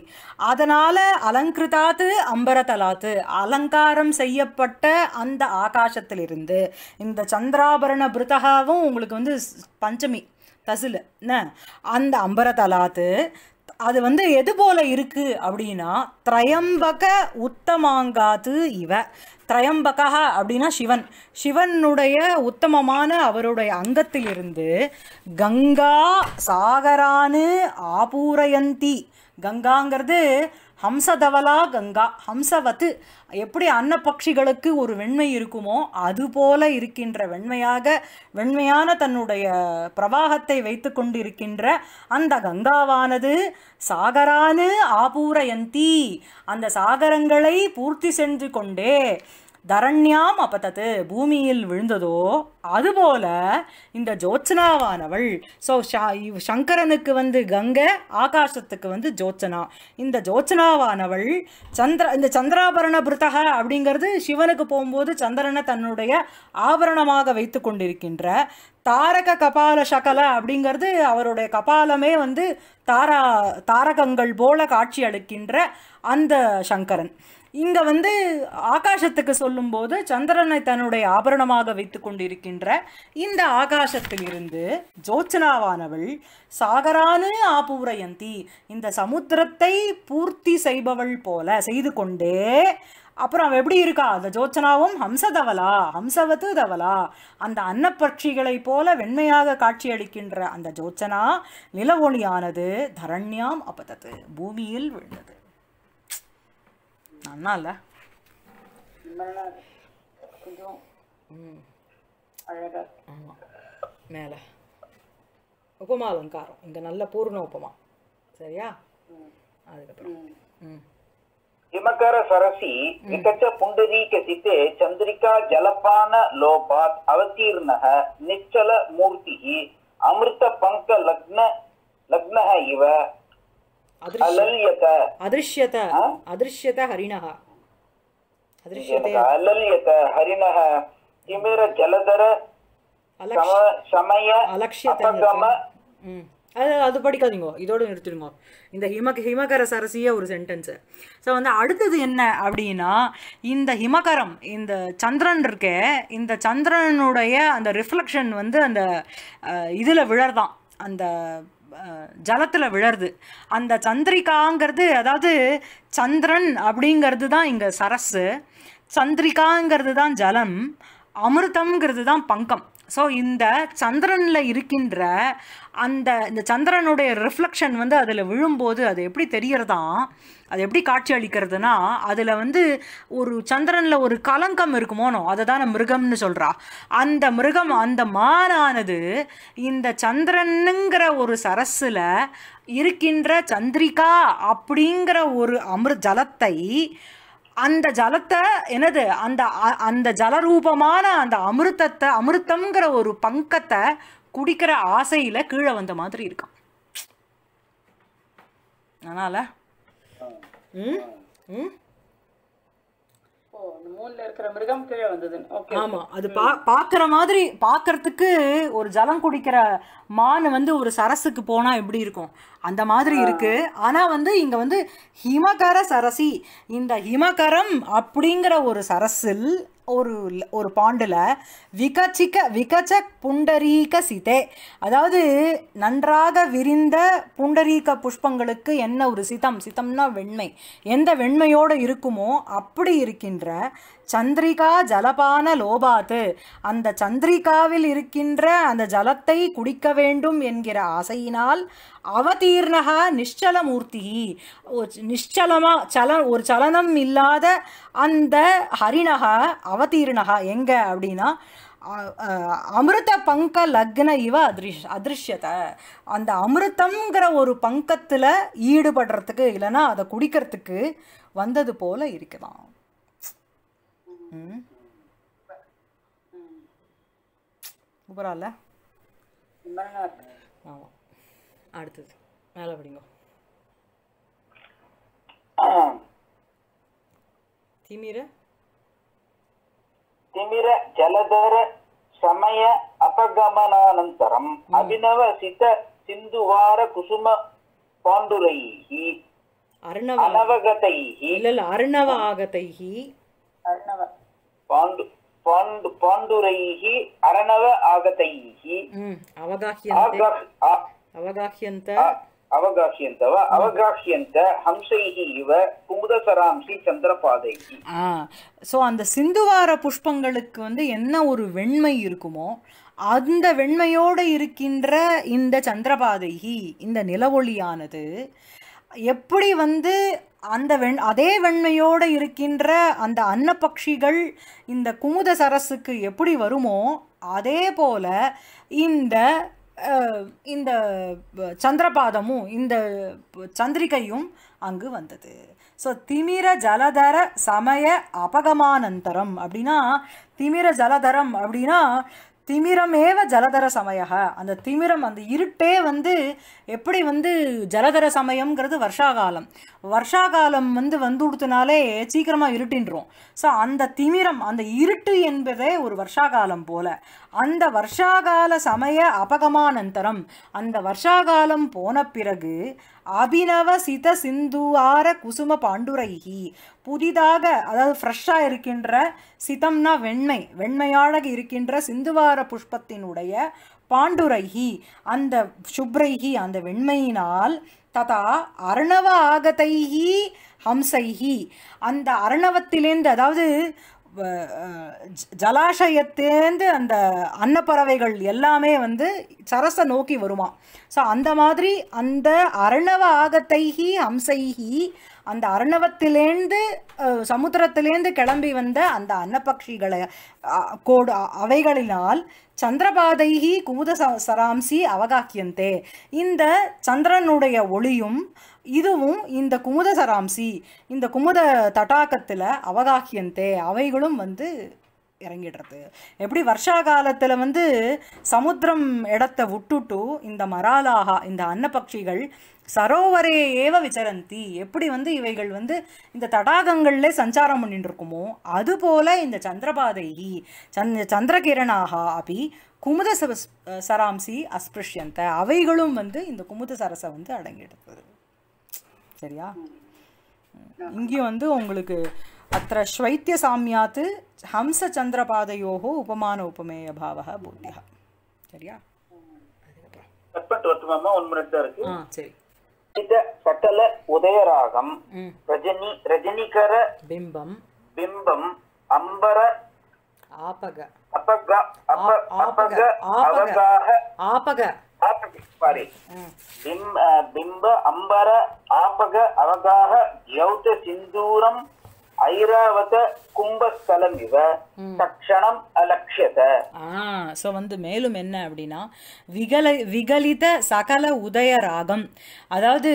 அதனால் அலங்கிருதாத்து அம்பரதலாத்து அலங்காரம் செய்யப்பட்ட அந்த ஆகாசத்திலிருந்து இந்த சந்திராபரண புருதகாவும் உங்களுக்கு வந்து பஞ்சமி தசில் என்ன அந்த அம்பரதலாத்து அது வந்து எது போல இருக்குது அப்படின்னா திரையம்பக உத்தமாங்காத்து இவ திரையம்பகா அப்படின்னா சிவன் சிவனுடைய உத்தமமான அவருடைய அங்கத்திலிருந்து கங்கா சாகரானு ஆபூரயந்தி கங்காங்கிறது ஹம்சதவலா கங்கா ஹம்சவத்து எப்படி அன்னப்பக்ஷிகளுக்கு ஒரு வெண்மை இருக்குமோ அதுபோல இருக்கின்ற வெண்மையாக வெண்மையான தன்னுடைய பிரவாகத்தை வைத்து கொண்டிருக்கின்ற அந்த கங்காவானது சாகரானு ஆபூரயந்தி அந்த சாகரங்களை பூர்த்தி செஞ்சு கொண்டே தரண்யாம் அப்பதத்து பூமியில் விழுந்ததோ அதுபோல இந்த ஜோச்சனாவானவள் ஸோ சங்கரனுக்கு வந்து கங்கை ஆகாசத்துக்கு வந்து ஜோச்சனா இந்த ஜோச்சனாவானவள் சந்திர இந்த சந்திராபரண பிருத்தக அப்படிங்கிறது சிவனுக்கு போகும்போது சந்திரனை தன்னுடைய ஆபரணமாக வைத்து கொண்டிருக்கின்ற தாரக கபால சகல அப்படிங்கிறது அவருடைய கபாலமே வந்து தாரா தாரகங்கள் போல காட்சி அளிக்கின்ற அந்த சங்கரன் இங்கே வந்து ஆகாசத்துக்கு சொல்லும்போது சந்திரனை தன்னுடைய ஆபரணமாக வைத்து கொண்டிருக்கின்ற இந்த ஆகாசத்திலிருந்து ஜோச்சனாவானவள் சாகரானு ஆபூரயந்தி இந்த சமுத்திரத்தை பூர்த்தி செய்பவள் போல செய்து கொண்டே அப்புறம் அவள் எப்படி இருக்கா அந்த ஜோச்சனாவும் ஹம்சதவலா ஹம்சவத்து தவலா அந்த அன்னப்பட்சிகளை போல வெண்மையாக காட்சியளிக்கின்ற அந்த ஜோச்சனா நில ஒளியானது தரண்யாம் அப்பதது பூமியில் விழுந்தது நல்லா இல்லை கொஞ்சம் அழகாக ஆமாம் மேலே உப்புமா அலங்காரம் இங்கே நல்ல பூர்ண உப்புமா சரியா அதுக்கப்புறம் ம் ಹಿಮಕರ ಸರಸಿ ವಿಕಚ ಪುಂಡರೀಕಸಿತೆ ಚಂದ್ರಿಕಾ ಜಲಪಾನ ಲೋಪಾತ್ ಅವತೀರ್ಣ ನಿಶ್ಚಲ ಮೂರ್ತಿ ಅಮೃತ அதிருஷ்யத அதிருஷ்யத ஹரிணஹ அதிருஷ்யதே அலல்யத ஹரிணஹ திமிர ஜலதர சமய அலட்சியதம் அது அது படிக்காதீங்க இதோடு நிறுத்திடுங்க இந்த ஹிமக ஹிமகர சரசிய ஒரு சென்டென்ஸு ஸோ வந்து அடுத்தது என்ன அப்படின்னா இந்த ஹிமகரம் இந்த சந்திரன் இருக்கே இந்த சந்திரனுடைய அந்த ரிஃப்ளெக்ஷன் வந்து அந்த இதில் விழர்தான் அந்த ஜலத்தில் விழருது அந்த சந்திரிகாங்கிறது அதாவது சந்திரன் அப்படிங்கிறது தான் இங்கே சரஸு சந்திரிகாங்கிறது தான் ஜலம் அமிர்தங்கிறது தான் பங்கம் ஸோ இந்த சந்திரனில் இருக்கின்ற அந்த இந்த சந்திரனுடைய ரிஃப்ளெக்ஷன் வந்து அதில் விழும்போது அது எப்படி தெரியறதான் அது எப்படி காட்சி அளிக்கிறதுனா அதில் வந்து ஒரு சந்திரனில் ஒரு கலங்கம் இருக்குமோனோ அதை தான் மிருகம்னு சொல்கிறா அந்த மிருகம் அந்த மானானது இந்த சந்திரனுங்கிற ஒரு சரஸில் இருக்கின்ற சந்திரிகா அப்படிங்கிற ஒரு அமிர் ஜலத்தை அந்த ஜலத்தை என்னது அந்த அந்த ஜலரூபமான அந்த அமிர்தத்தை அமிர்தங்கிற ஒரு பங்கத்தை குடிக்கிற ஆசையில் கீழே வந்த மாதிரி இருக்கான் அதனால் ம் ம் அது பா மாதிரி ஒரு ஜலம் குடிக்கிற மான் வந்து ஒரு சரசுக்கு போனா எப்படி இருக்கும் அந்த மாதிரி இருக்கு ஆனா வந்து இங்க வந்து ஹிமகர சரசி இந்த ஹிமகரம் அப்படிங்கிற ஒரு சரசில் ஒரு ஒரு பாண்டில் விகச்சிக்க விகச்ச புண்டரீக சிதே அதாவது நன்றாக விரிந்த புண்டரீக புஷ்பங்களுக்கு என்ன ஒரு சிதம் சிதம்னா வெண்மை எந்த வெண்மையோடு இருக்குமோ அப்படி இருக்கின்ற சந்திரிகா ஜலபான லோபாத்து அந்த சந்திரிகாவில் இருக்கின்ற அந்த ஜலத்தை குடிக்க வேண்டும் என்கிற ஆசையினால் அவதீர்ணகா நிஷ்சலமூர்த்தி நிஷ்சலமாக சல ஒரு சலனம் இல்லாத அந்த ஹரிணகா அவதீர்ணகா எங்கே அப்படின்னா அமிர்த பங்க லக்ன இவ அதிருஷ் அதிருஷ்யத்தை அந்த அமிர்தங்கிற ஒரு பங்கத்தில் ஈடுபடுறதுக்கு இல்லைன்னா அதை குடிக்கிறதுக்கு வந்தது போல் இருக்குதான் சூப்பராக அடுத்தது மேல படிங்க திமிர திமிர ஜலதர சமய அபகமனானந்தரம் அபிநவ சித சிந்துவார குசும பாண்டுரைஹி அர்ணவ அனவகதைஹி இல்ல அருணவ ஆகதைஹி அருணவ பாண்டு பாண்டுரைஹி அரணவ ஆகதைஹி அவகாஹ்யந்த அவகாஹ்யந்த அவகாஹ்யந்த வா அவகாஹ்யந்த ஹம்சைஹி இவ குமுதசராம்சி சந்திரபாதைஹி சோ அந்த சிந்துவார புஷ்பங்களுக்கு வந்து என்ன ஒரு வெண்மை இருக்குமோ அந்த வெண்மையோடு இருக்கின்ற இந்த சந்திரபாதைகி இந்த நிலவொளியானது எப்படி வந்து அந்த வெண் அதே வெண்மையோடு இருக்கின்ற அந்த அன்னப்பக்ஷிகள் இந்த குமுத சரசுக்கு எப்படி வருமோ அதே போல் இந்த இந்த சந்திரபாதமும் இந்த சந்திரிகையும் அங்கு வந்தது ஸோ திமிர ஜலதர சமய அபகமானந்தரம் அப்படின்னா திமிர ஜலதரம் அப்படின்னா திமிரமேவ ஜலதர சமயம் அந்த திமிரம் அந்த இருட்டே வந்து எப்படி வந்து ஜலதர சமயங்கிறது வருஷா காலம் வருஷா காலம் வந்து வந்துடுத்துனாலே சீக்கிரமாக இருட்டின்றோம் ஸோ அந்த திமிரம் அந்த இருட்டு என்பதே ஒரு வருஷா காலம் போல அந்த வருஷா கால சமய அபகமானந்தரம் அந்த வருஷா காலம் போன பிறகு அபிநவ சித சிந்துவார குசும பாண்டுரைகி புதிதாக அதாவது ஃப்ரெஷ்ஷாக இருக்கின்ற சிதம்னா வெண்மை வெண்மையாக இருக்கின்ற சிந்துவார புஷ்பத்தினுடைய பாண்டுரைகி அந்த சுப்ரைகி அந்த வெண்மையினால் ததா அர்ணவ ஆகதைஹி ஹம்சைஹி அந்த அருணவத்திலேந்து அதாவது ஜலாஷயத்தேந்து அந்த அன்னப்பறவைகள் எல்லாமே வந்து சரசை நோக்கி வருமா ஸோ அந்த மாதிரி அந்த அருணவ ஆகத்தைகி ஹம்சைகி அந்த அரணவத்திலேந்து சமுத்திரத்திலேந்து கிளம்பி வந்த அந்த அன்னப்பக்ஷிகளை கோடு அவைகளினால் சந்திரபாதைகி கூத சராம்சி அவகாக்கியந்தே இந்த சந்திரனுடைய ஒளியும் இதுவும் இந்த குமுத சராம்சி இந்த குமுத தடாகத்தில் அவகாக்கியந்தே அவைகளும் வந்து இறங்கிடுறது எப்படி வருஷா காலத்தில் வந்து சமுத்திரம் இடத்த விட்டுட்டு இந்த மராலாகா இந்த அன்னபக்ஷிகள் சரோவரே ஏவ விசரந்தி எப்படி வந்து இவைகள் வந்து இந்த தடாகங்கள்ல சஞ்சாரம் பண்ணிட்டு இருக்குமோ அதுபோல இந்த சந்திரபாதைகி சந்த சந்திரகிரணாக அப்படி குமுத சராம்சி அஸ்பிருஷ்யந்த அவைகளும் வந்து இந்த குமுத சரசை வந்து அடங்கிடுறது சரியா இங்கேயும் வந்து உங்களுக்கு அத்த ஸ்வைத்திய சாமியாத் ஹம்சச்சந்திரபாதையோகோ உபமான உபமேய பாவக பூத்தியா சரியா சரி உதயராகம் ரஜினி ரஜினிகர பிம்பம் பிம்பம் அம்பர ஆபக அபக அபக ஆபக பிம்ப ಬಿಂಬ ಬಿಂಬ ಅಂಬರ ಆಪಗ ಅವಗಾಹ ದ್ಯೌತ ಸಿಂಧೂರಂ கும்பஸ்தலம் இவ தக்ஷணம் அலக்ஷத ஆ ஸோ வந்து மேலும் என்ன அப்படின்னா விகல விகலித சகல உதய ராகம் அதாவது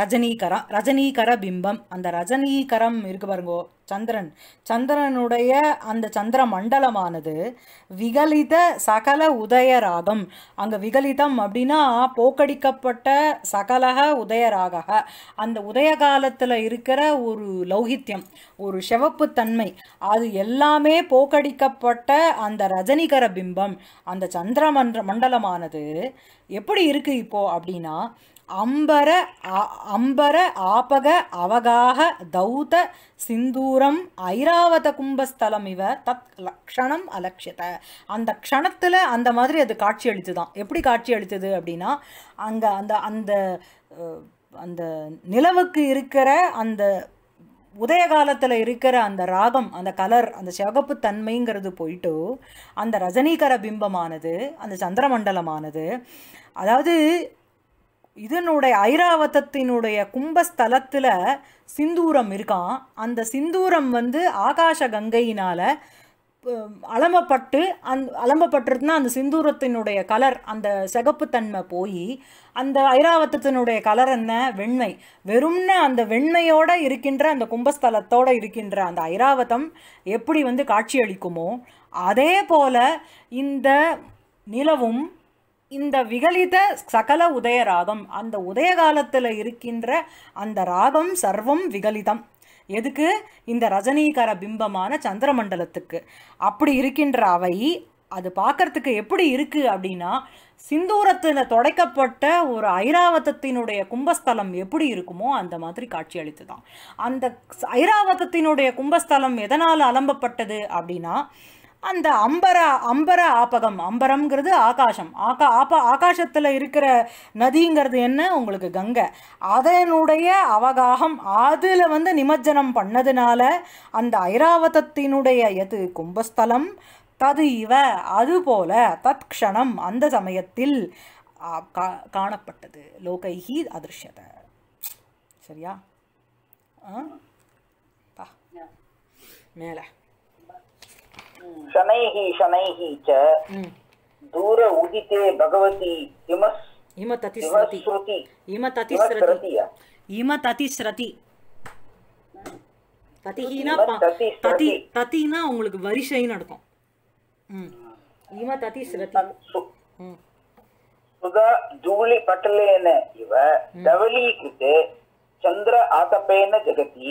ரஜனீகரம் ரஜினீகர பிம்பம் அந்த ரஜனீகரம் இருக்கு பாருங்கோ சந்திரன் சந்திரனுடைய அந்த சந்திர மண்டலமானது விகலித சகல உதயராகம் அங்கே விகலிதம் அப்படின்னா போக்கடிக்கப்பட்ட சகலக உதயராக அந்த உதய காலத்தில் இருக்கிற ஒரு லௌகித்யம் ஒரு சிவப்பு தன்மை அது எல்லாமே போக்கடிக்கப்பட்ட அந்த ரஜனிகர பிம்பம் அந்த சந்திர மண்ட மண்டலமானது எப்படி இருக்குது இப்போது அப்படின்னா அம்பர அம்பர ஆபக அவகாக தௌத சிந்தூரம் ஐராவத கும்பஸ்தலம் இவ தத் லக்ஷணம் அலட்சியத அந்த க்ஷணத்தில் அந்த மாதிரி அது காட்சி தான் எப்படி காட்சி அளித்தது அப்படின்னா அங்கே அந்த அந்த அந்த நிலவுக்கு இருக்கிற அந்த உதய காலத்தில் இருக்கிற அந்த ராகம் அந்த கலர் அந்த சிவகப்பு தன்மைங்கிறது போயிட்டு அந்த ரஜினிகர பிம்பமானது அந்த சந்திரமண்டலமானது அதாவது இதனுடைய ஐராவதத்தினுடைய கும்பஸ்தலத்தில் சிந்தூரம் இருக்கான் அந்த சிந்தூரம் வந்து ஆகாஷ கங்கையினால் அலம்பப்பட்டு அந் அலம்பப்பட்டுருதுன்னா அந்த சிந்தூரத்தினுடைய கலர் அந்த சிகப்புத்தன்மை போய் அந்த ஐராவதத்தினுடைய கலர் என்ன வெண்மை வெறும்னு அந்த வெண்மையோடு இருக்கின்ற அந்த கும்பஸ்தலத்தோடு இருக்கின்ற அந்த ஐராவதம் எப்படி வந்து காட்சியளிக்குமோ அதே போல் இந்த நிலவும் இந்த விகலித சகல உதய ராகம் அந்த உதய காலத்தில் இருக்கின்ற அந்த ராகம் சர்வம் விகலிதம் எதுக்கு இந்த ரஜனீகர பிம்பமான சந்திரமண்டலத்துக்கு அப்படி இருக்கின்ற அவை அது பார்க்கறதுக்கு எப்படி இருக்குது அப்படின்னா சிந்தூரத்தில் தொடைக்கப்பட்ட ஒரு ஐராவதத்தினுடைய கும்பஸ்தலம் எப்படி இருக்குமோ அந்த மாதிரி காட்சி அளித்து தான் அந்த ஐராவதத்தினுடைய கும்பஸ்தலம் எதனால் அலம்பப்பட்டது அப்படின்னா அந்த அம்பரா அம்பர ஆப்பகம் அம்பரம்ங்கிறது ஆகாசம் ஆகா ஆப ஆகாசத்தில் இருக்கிற நதிங்கிறது என்ன உங்களுக்கு கங்கை அதனுடைய அவகாகம் அதில் வந்து நிமஜ்ஜனம் பண்ணதுனால அந்த ஐராவதத்தினுடைய எது கும்பஸ்தலம் தது இவ அதுபோல தத்க்ஷணம் அந்த சமயத்தில் காணப்பட்டது லோகைஹி அதிர்ஷத சரியா மேலே शनैः शनैः च दूर उदिते भगवती ததிஹினா ததி ததினா உங்களுக்கு நடக்கும் இம ததி சுதா ஜூலி பட்டலேன இவ சந்திர ஆதப்பேன ஜெகதி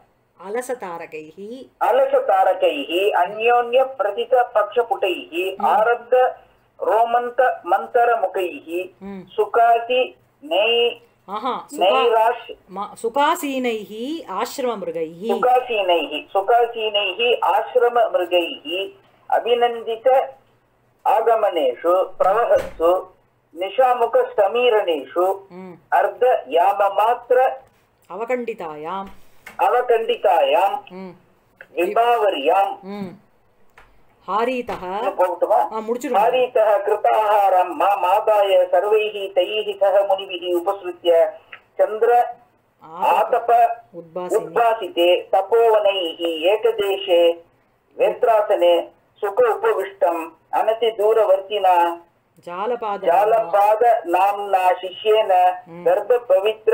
अलसतारकैः अलसतारकैः अन्योन्यप्रतितपक्षपुटैः आरब्ध रोमन्त मन्तरमुखैः सुकासि नै सुकासीनैः आश्रममृगैः सुकासीनैः सुकासीनैः आश्रममृगैः अभिनन्दित आगमनेषु प्रवहत्सु निशामुखसमीरणेषु अर्धयाममात्र अवखण्डितायाम् அவகண்டிகாயாம் விபாவரியாம் ஹாரீதः ஹாரீதः கிருதாஹாரம் மாம் ஆதாய சர்வைः தைः சக முனிभिः उपसृत्य चन्द्र आतप उद्भासिते तपोवनैः एकदेशे वेत्रासने सुख उपविष्टम् अनतिदूरवर्तिना जालपाद जालपाद नाम्ना शिष्येन गर्भपवित्र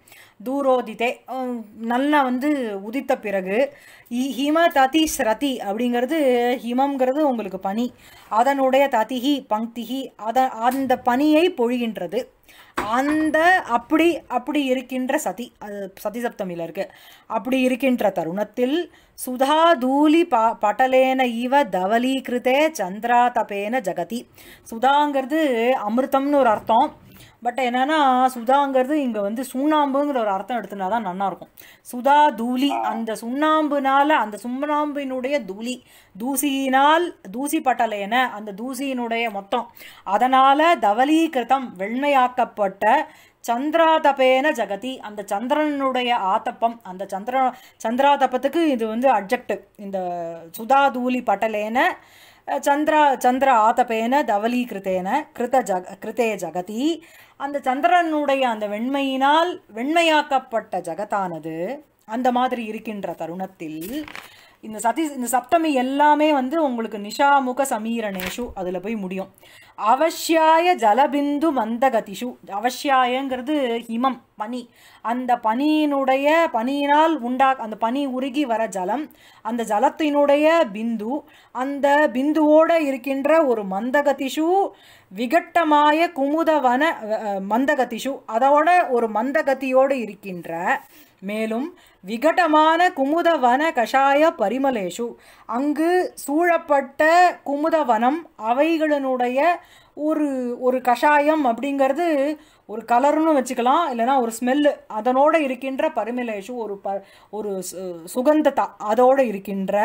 தூரோதிதே நல்லா வந்து உதித்த பிறகு ஹிம ததி ஸ்ரதி அப்படிங்கிறது ஹிமங்கிறது உங்களுக்கு பனி அதனுடைய ததிஹி பங்கிஹி அத அந்த பனியை பொழிகின்றது அந்த அப்படி அப்படி இருக்கின்ற சதி அது சதி சப்தமியில் இருக்கு அப்படி இருக்கின்ற தருணத்தில் சுதா தூலி பா பட்டலேன இவ தவலீகிருத்தே தபேன ஜகதி சுதாங்கிறது அமிர்தம்னு ஒரு அர்த்தம் பட் என்னென்னா சுதாங்கிறது இங்கே வந்து சுண்ணாம்புங்கிற ஒரு அர்த்தம் எடுத்துனா தான் நல்லாயிருக்கும் சுதா தூளி அந்த சுண்ணாம்புனால் அந்த சுண்ணாம்பினுடைய தூளி தூசியினால் தூசி என அந்த தூசியினுடைய மொத்தம் அதனால் தவலீகிருத்தம் வெண்மையாக்கப்பட்ட சந்திராதபேன ஜகதி அந்த சந்திரனுடைய ஆத்தப்பம் அந்த சந்திர சந்திராதபத்துக்கு இது வந்து அப்ஜெக்ட் இந்த சுதா தூளி பட்டலேன சந்திர சந்திர ஆதபேன தவலீகிருத்தேன கிருத ஜக கிருத்தே ஜகதி அந்த சந்திரனுடைய அந்த வெண்மையினால் வெண்மையாக்கப்பட்ட ஜகத்தானது அந்த மாதிரி இருக்கின்ற தருணத்தில் இந்த சதி இந்த சப்தமி எல்லாமே வந்து உங்களுக்கு நிஷாமுக சமீரணேஷு அதில் போய் முடியும் அவசியாய ஜலபிந்து மந்தகதிஷு அவசியாயங்கிறது ஹிமம் பனி அந்த பனியினுடைய பனியினால் உண்டா அந்த பனி உருகி வர ஜலம் அந்த ஜலத்தினுடைய பிந்து அந்த பிந்துவோடு இருக்கின்ற ஒரு மந்தகதிஷு விகட்டமாய குமுதவன மந்தகதிஷு அதோட ஒரு மந்தகதியோடு இருக்கின்ற மேலும் விகடமான குமுதவன கஷாய பரிமலேஷு அங்கு சூழப்பட்ட குமுதவனம் அவைகளினுடைய ஒரு ஒரு கஷாயம் அப்படிங்கிறது ஒரு கலர்னு வச்சுக்கலாம் இல்லைனா ஒரு ஸ்மெல்லு அதனோடு இருக்கின்ற பரிமலேஷு ஒரு ப ஒரு சுகந்ததா அதோடு இருக்கின்ற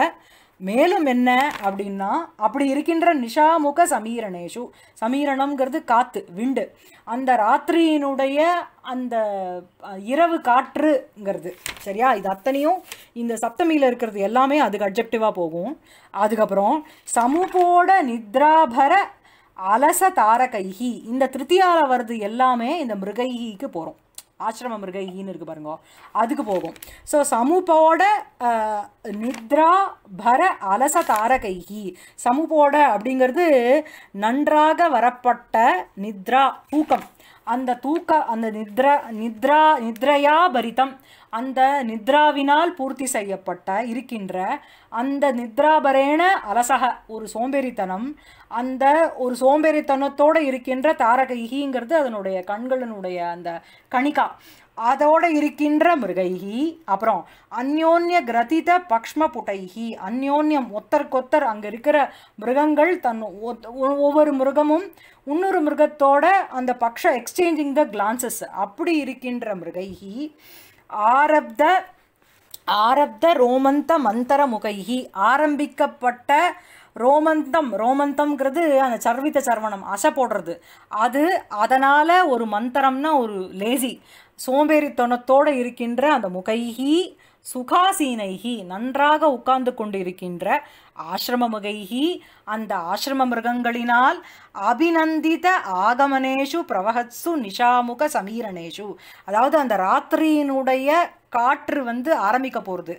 மேலும் என்ன அப்படின்னா அப்படி இருக்கின்ற நிஷாமுக சமீரணேஷு சமீரணம்ங்கிறது காற்று விண்டு அந்த ராத்திரியினுடைய அந்த இரவு காற்றுங்கிறது சரியா இது அத்தனையும் இந்த சப்தமியில் இருக்கிறது எல்லாமே அதுக்கு அப்ஜெக்டிவாக போகும் அதுக்கப்புறம் சமூகோட நித்ராபர அலச தாரகைகி இந்த திருத்தியால வருது எல்லாமே இந்த மிருகைகிக்கு போகிறோம் ஆசிரமம் இருக்க ஈன்னு இருக்குது பாருங்க அதுக்கு போகும் ஸோ சமூப்போட நித்ரா பர அலச தாரகைகி சமூப்போட அப்படிங்கிறது நன்றாக வரப்பட்ட நித்ரா தூக்கம் அந்த தூக்க அந்த நித்ரா நித்ரா பரிதம் அந்த நித்ராவினால் பூர்த்தி செய்யப்பட்ட இருக்கின்ற அந்த நித்ராபரேன அலசக ஒரு சோம்பேறித்தனம் அந்த ஒரு சோம்பேறித்தனத்தோடு இருக்கின்ற இகிங்கிறது அதனுடைய கண்களினுடைய அந்த கணிகா அதோடு இருக்கின்ற மிருகைகி அப்புறம் அந்யோன்ய கிரதித பக்ஷ்ம புட்டைகி அந்யோன்யம் கொத்தர் அங்கே இருக்கிற மிருகங்கள் தன் ஒவ்வொரு மிருகமும் இன்னொரு மிருகத்தோட அந்த பக்ஷ எக்ஸ்சேஞ்சிங் த கிளான்சஸ் அப்படி இருக்கின்ற மிருகைகி ஆரப்த ஆரப்த ரோமந்த மந்தர முகைகி ஆரம்பிக்கப்பட்ட ரோமந்தம் ரோமந்தம்ங்கிறது அந்த சர்வித்த சர்வணம் அசை போடுறது அது அதனால் ஒரு மந்தரம்னா ஒரு லேசி சோம்பேறித்தனத்தோடு இருக்கின்ற அந்த முகைஹி சுகாசீனைகி நன்றாக உட்கார்ந்து கொண்டிருக்கின்ற ஆசிரம முகைஹி அந்த ஆசிரம மிருகங்களினால் அபிநந்தித ஆகமனேஷு பிரவஹத்சு நிஷாமுக சமீரணேஷு அதாவது அந்த ராத்திரியினுடைய காற்று வந்து ஆரம்பிக்க போகிறது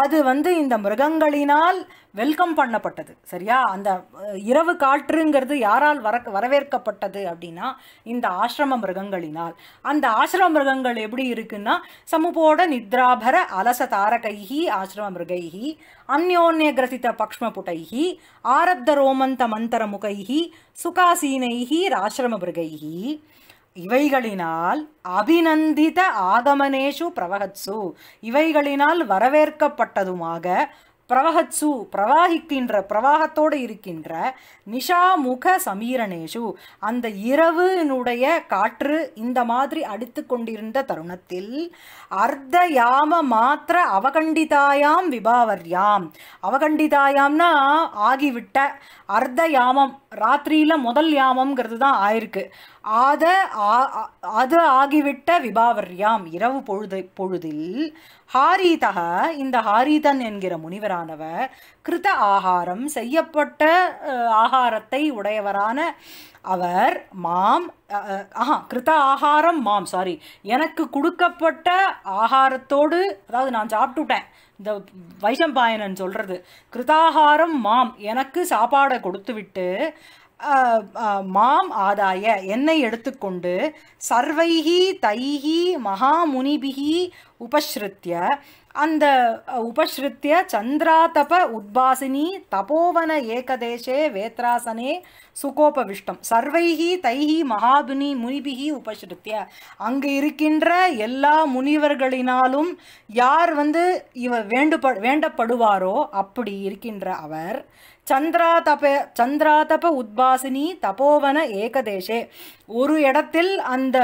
அது வந்து இந்த மிருகங்களினால் வெல்கம் பண்ணப்பட்டது சரியா அந்த இரவு காற்றுங்கிறது யாரால் வர வரவேற்கப்பட்டது அப்படின்னா இந்த ஆசிரம மிருகங்களினால் அந்த ஆசிரம மிருகங்கள் எப்படி இருக்குன்னா சமுபோட நித்ராபர அலச தாரகைஹி ஆசிரம மிருகைஹி அந்யோன்ய கிரசித பக்ஷ்மபுட்டைஹி ஆரப்த ரோமந்த மந்தர முகைஹி சுகாசீனைஹி ஆசிரம மிருகைஹி இவைகளினால் அபிநந்தித ஆகமனேஷு பிரவகத்சு இவைகளினால் வரவேற்கப்பட்டதுமாக பிரவாகச்சு பிரவாகிக்கின்ற பிரவாகத்தோடு இருக்கின்ற நிஷாமுக சமீரணேஷு அந்த இரவுனுடைய காற்று இந்த மாதிரி அடித்து கொண்டிருந்த தருணத்தில் அர்த்த யாம மாத்திர அவகண்டிதாயாம் விபாவர்யாம் அவகண்டிதாயாம்னா ஆகிவிட்ட அர்த்த யாமம் ராத்திரியில் முதல் யாமம்ங்கிறது தான் ஆயிருக்கு ஆத அது ஆகிவிட்ட விபாவர்யாம் இரவு பொழுது பொழுதில் ஹாரீதக இந்த ஹாரீதன் என்கிற முனிவரானவர் கிருத ஆகாரம் செய்யப்பட்ட ஆகாரத்தை உடையவரான அவர் மாம் ஆஹா கிருத ஆகாரம் மாம் சாரி எனக்கு கொடுக்கப்பட்ட ஆகாரத்தோடு அதாவது நான் சாப்பிட்டுட்டேன் இந்த வைஷம்பாயனன் சொல்கிறது கிருதாகாரம் மாம் எனக்கு சாப்பாடை கொடுத்து விட்டு மாம் ஆதாய என்னை எடுத்துக்கொண்டு சர்வைகி தைகி மகாமுனிபிகி உபஸ்ருத்திய அந்த உபஸ்ருத்திய சந்திராதப உத்பாசினி தபோவன ஏகதேசே வேத்ராசனே சுகோபவிஷ்டம் சர்வைகி தைஹி மகாபுனி முனிபிகி உபசிருத்திய அங்கே இருக்கின்ற எல்லா முனிவர்களினாலும் யார் வந்து இவ வேண்டுப வேண்டப்படுவாரோ அப்படி இருக்கின்ற அவர் சந்திராதப சந்திராதப உத்பாசினி தபோவன ஏகதேஷே ஒரு இடத்தில் அந்த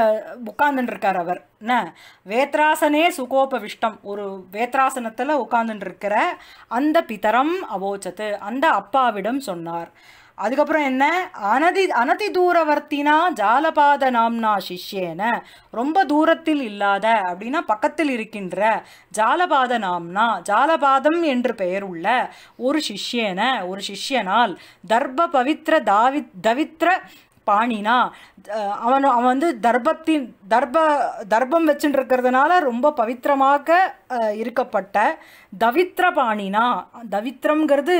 உட்கார்ந்துருக்கார் அவர் என்ன வேத்ராசனே சுகோபவிஷ்டம் ஒரு வேத்ராசனத்தில் இருக்கிற அந்த பிதரம் அவோச்சத்து அந்த அப்பாவிடம் சொன்னார் அதுக்கப்புறம் என்ன அனதி அனதி தூரவர்த்தினா ஜாலபாத நாம்னா சிஷ்யேன ரொம்ப தூரத்தில் இல்லாத அப்படின்னா பக்கத்தில் இருக்கின்ற ஜாலபாத நாம்னா ஜாலபாதம் என்று பெயர் உள்ள ஒரு சிஷ்யேன ஒரு சிஷ்யனால் தர்ப பவித்ர தாவி தவித்ர பாணினா அவன் அவன் வந்து தர்பத்தின் தர்ப தர்பம் வச்சுட்டு இருக்கிறதுனால ரொம்ப பவித்திரமாக இருக்கப்பட்ட தவித்திர பாணினா தவித்திரங்கிறது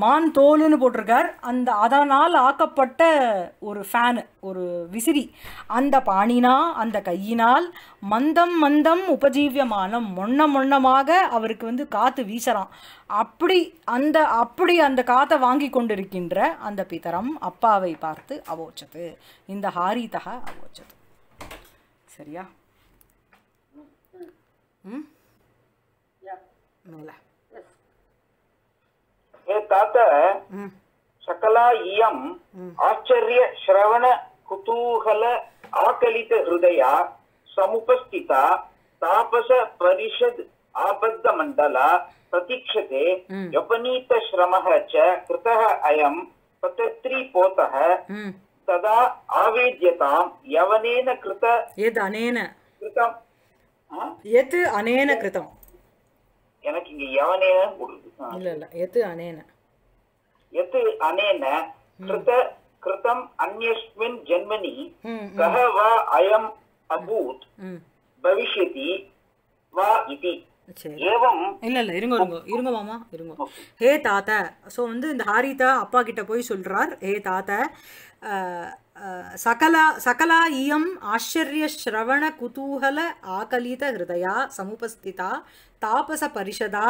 மான் தோலுன்னு போட்டிருக்கார் அந்த அதனால் ஆக்கப்பட்ட ஒரு ஃபேனு ஒரு விசிறி அந்த பாணினா அந்த கையினால் மந்தம் மந்தம் உபஜீவியமானம் மொன்ன மொன்னமாக அவருக்கு வந்து காற்று வீசலாம் அப்படி அந்த அப்படி அந்த காற்றை வாங்கி கொண்டிருக்கின்ற அந்த பிதரம் அப்பாவை பார்த்து அவோச்சது இந்த ஹாரிதக அவோச்சது சரியா ம் மேலே ಹೇ ತಾತ ಸಕಲಾ ಇಯಂ ಆಶ್ಚರ್ಯ ಶ್ರವಣ ಕುತೂಹಲ ಆಕಲಿತ ಹೃದಯ ಸಮುಪಸ್ಥಿತ ತಾಪಸ ಪರಿಷದ್ ಆಬದ್ಧ ಮಂಡಲ ಪ್ರತೀಕ್ಷತೆ ಯಪನೀತ ಶ್ರಮ ಚ ಕೃತಃ ಅಯಂ ಪತತ್ರಿ ಪೋತಃ ತದಾ ಆವೇದ್ಯತಾಂ ಯವನೇನ ಕೃತ ಯದ್ ಅನೇನ ಕೃತಂ ಯತ್ ಅನೇನ ಕೃತಂ எனக்கு இங்க யவனேன இல்ல இல்ல எது அனேன அனேன கிருத கிருதம் அந்யஸ்மின் ஜென்மனி கஹ வா அயம் அபூத் பவிஷ்யதி வா இதி இல்ல இல்ல இருங்க இருங்க இருங்க மாமா இருங்க ஹே தாத்தா ஸோ வந்து இந்த ஹாரிதா அப்பா கிட்ட போய் சொல்றார் ஹே தாத்தா சகலா சகலா இயம் ஆச்சரியஸ்ரவண குதூகல ஆகலித ஹிருதயா சமுபஸ்திதா தாபச பரிஷதா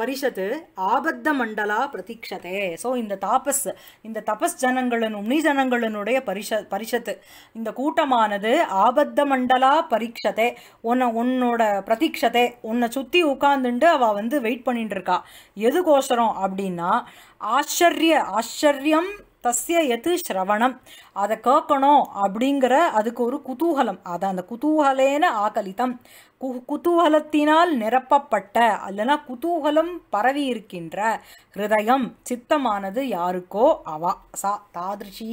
பரிஷத்து ஆபத்த மண்டலா பிரதீக்ஷதே ஸோ இந்த தாபஸ் இந்த தபஸ் ஜனங்களும் உம்னி ஜனங்களுடைய பரிஷ பரிஷத்து இந்த கூட்டமானது ஆபத்த மண்டலா பரீட்சதே உன்னை உன்னோட பிரதீக்ஷதே உன்னை சுற்றி உட்காந்துண்டு அவள் வந்து வெயிட் பண்ணிட்டு இருக்கா எதுக்கோசரம் அப்படின்னா ஆச்சரிய ஆச்சரியம் தஸ்ய எது ஸ்ரவணம் அதை கேட்கணும் அப்படிங்கிற அதுக்கு ஒரு குதூகலம் அது அந்த குதூகலேன ஆகலிதம் கு குதூகலத்தினால் நிரப்பப்பட்ட அல்லனா குதூகலம் பரவி இருக்கின்ற ஹிருதயம் சித்தமானது யாருக்கோ அவா சா தாதிருஷி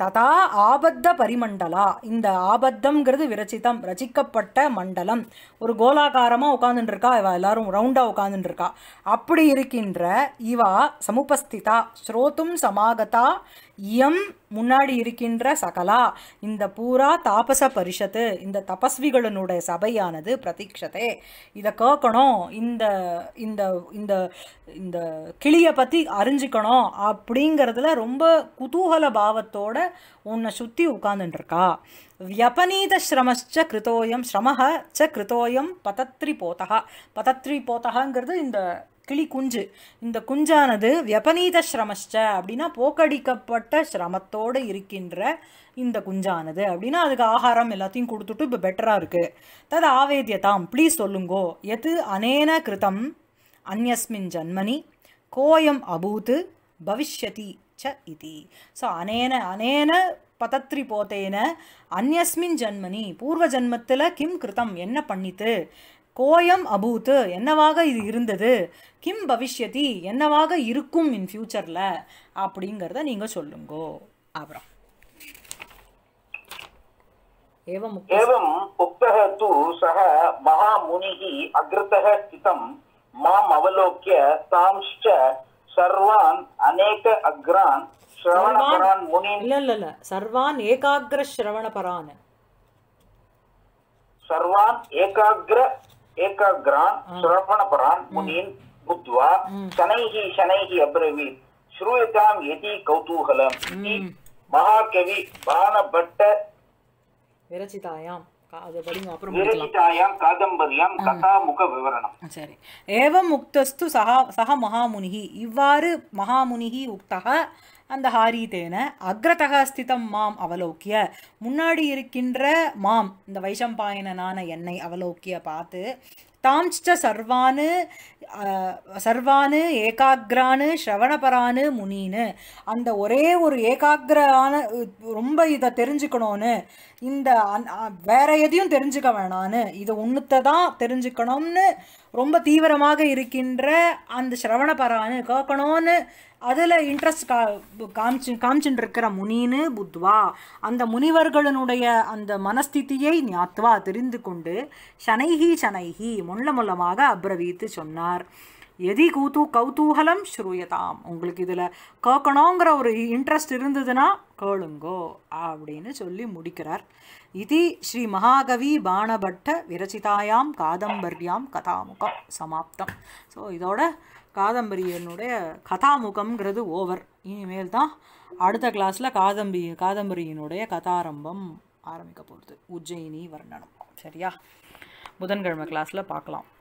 ததா ஆபத்த பரிமண்டலா இந்த ஆபத்தம்ங்கிறது விரச்சிதம் ரசிக்கப்பட்ட மண்டலம் ஒரு கோலாகாரமாக உட்காந்துட்டுருக்கா இவா எல்லாரும் ரவுண்டாக உட்காந்துட்டுருக்கா அப்படி இருக்கின்ற இவா சமுபஸ்திதா ஸ்ரோத்தும் சமாகதா இயம் முன்னாடி இருக்கின்ற சகலா இந்த பூரா தாபச பரிஷத்து இந்த தபஸ்விகளினுடைய சபையானது பிரதீட்சதே இதை கேட்கணும் இந்த இந்த இந்த இந்த கிளியை பற்றி அறிஞ்சிக்கணும் அப்படிங்கிறதுல ரொம்ப குதூகல பாவத்தோட உன்னை சுற்றி உட்காந்துட்டுருக்கா வியபனீத ஸ்ரமச்ச கிருதோயம் ஸ்ரமக ச கிருதோயம் பதத்ரி போத்தகா பதத்ரி போத்தகாங்கிறது இந்த கிளி குஞ்சு இந்த குஞ்சானது வியபனீத ஸ்ரமச்ச அப்படின்னா போக்கடிக்கப்பட்ட சிரமத்தோடு இருக்கின்ற இந்த குஞ்சானது அப்படின்னா அதுக்கு ஆகாரம் எல்லாத்தையும் கொடுத்துட்டு இப்போ பெட்டராக இருக்குது தது ஆவேத்தியதாம் ப்ளீஸ் சொல்லுங்கோ எது அனேன கிருத்தம் அந்யஸ்மின் ஜன்மனி கோயம் அபூத்து பவிஷ்யதி இது ஸோ அனேன அனேன பதத்ரி போத்தேன அந்யஸ்மின் ஜன்மனி பூர்வ ஜன்மத்தில் கிம் கிருத்தம் என்ன பண்ணித்து கோயம் அபூத்து என்னவாக இது இருந்தது கிம் பவிஷ்யதி என்னவாக இருக்கும் இன் ஃபியூச்சரில் அப்படிங்கிறத நீங்கள் சொல்லுங்கோ அப்புறம் एवम् एवम् उक्तः तु सः महामुनिः अग्रतः स्थितं माम् अवलोक्य तांश्च சர்வான் அநேக அக்ரான் சரவணபரான் முனி இல்ல இல்ல இல்ல சர்வான் ஏகாகிர சரவணபரான் சர்வான் ஏகாகிர ஏகாகிரான் சரவணபரான் முனீன் புத்வா சனைஹி சனைஹி அப்ரவீத் ஸ்ரூயதாம் மகாகவி பானபட்ட விரச்சிதாயாம் அதை படிங்க அப்புறம் காதம்பரியாம் விவரணம் சரி ஏவம் உக்தஸ்து சஹா சஹ மகாமுனிகி இவ்வாறு மகாமுனிகி உக்தக அந்த ஹாரீதேன அக்ரதக ஸ்திதம் மாம் அவலோக்கிய முன்னாடி இருக்கின்ற மாம் இந்த வைஷம்பாயனான என்னை அவலோக்கிய பார்த்து தாம்ச்ச சர்வானு சர்வானு ஏகாகிரானு ஸ்ரவணபரானு முனின்னு அந்த ஒரே ஒரு ஏகாகிரான ரொம்ப இதை தெரிஞ்சுக்கணும்னு இந்த வேற எதையும் தெரிஞ்சுக்க வேணான்னு இது ஒன்றுத்தை தான் தெரிஞ்சுக்கணும்னு ரொம்ப தீவிரமாக இருக்கின்ற அந்த சிரவணபரானு கேட்கணும்னு அதில் இன்ட்ரெஸ்ட் கா காமிச்சு காமிச்சுட்டு இருக்கிற முனின்னு புத்வா அந்த முனிவர்களினுடைய அந்த மனஸ்தித்தியை ஞாத்வா தெரிந்து கொண்டு சனைஹி சனைஹி முள்ள முள்ளமாக அப்ரவீத்து சொன்னார் எதி கூத்து கௌதூகலம் ஸ்ரூயதாம் உங்களுக்கு இதில் கேட்கணுங்கிற ஒரு இன்ட்ரெஸ்ட் இருந்ததுன்னா கேளுங்கோ அப்படின்னு சொல்லி முடிக்கிறார் இது ஸ்ரீ மகாகவி பாணபட்ட விரச்சிதாயாம் காதம்பரியாம் கதாமுகம் சமாப்தம் ஸோ இதோட காதம்பரியனுடைய கதாமுகம்ங்கிறது ஓவர் இனிமேல் தான் அடுத்த கிளாஸில் காதம்பி காதம்பரியினுடைய கதாரம்பம் ஆரம்பிக்க போகிறது உஜ்ஜயினி வர்ணனம் சரியா புதன்கிழமை கிளாஸில் பார்க்கலாம்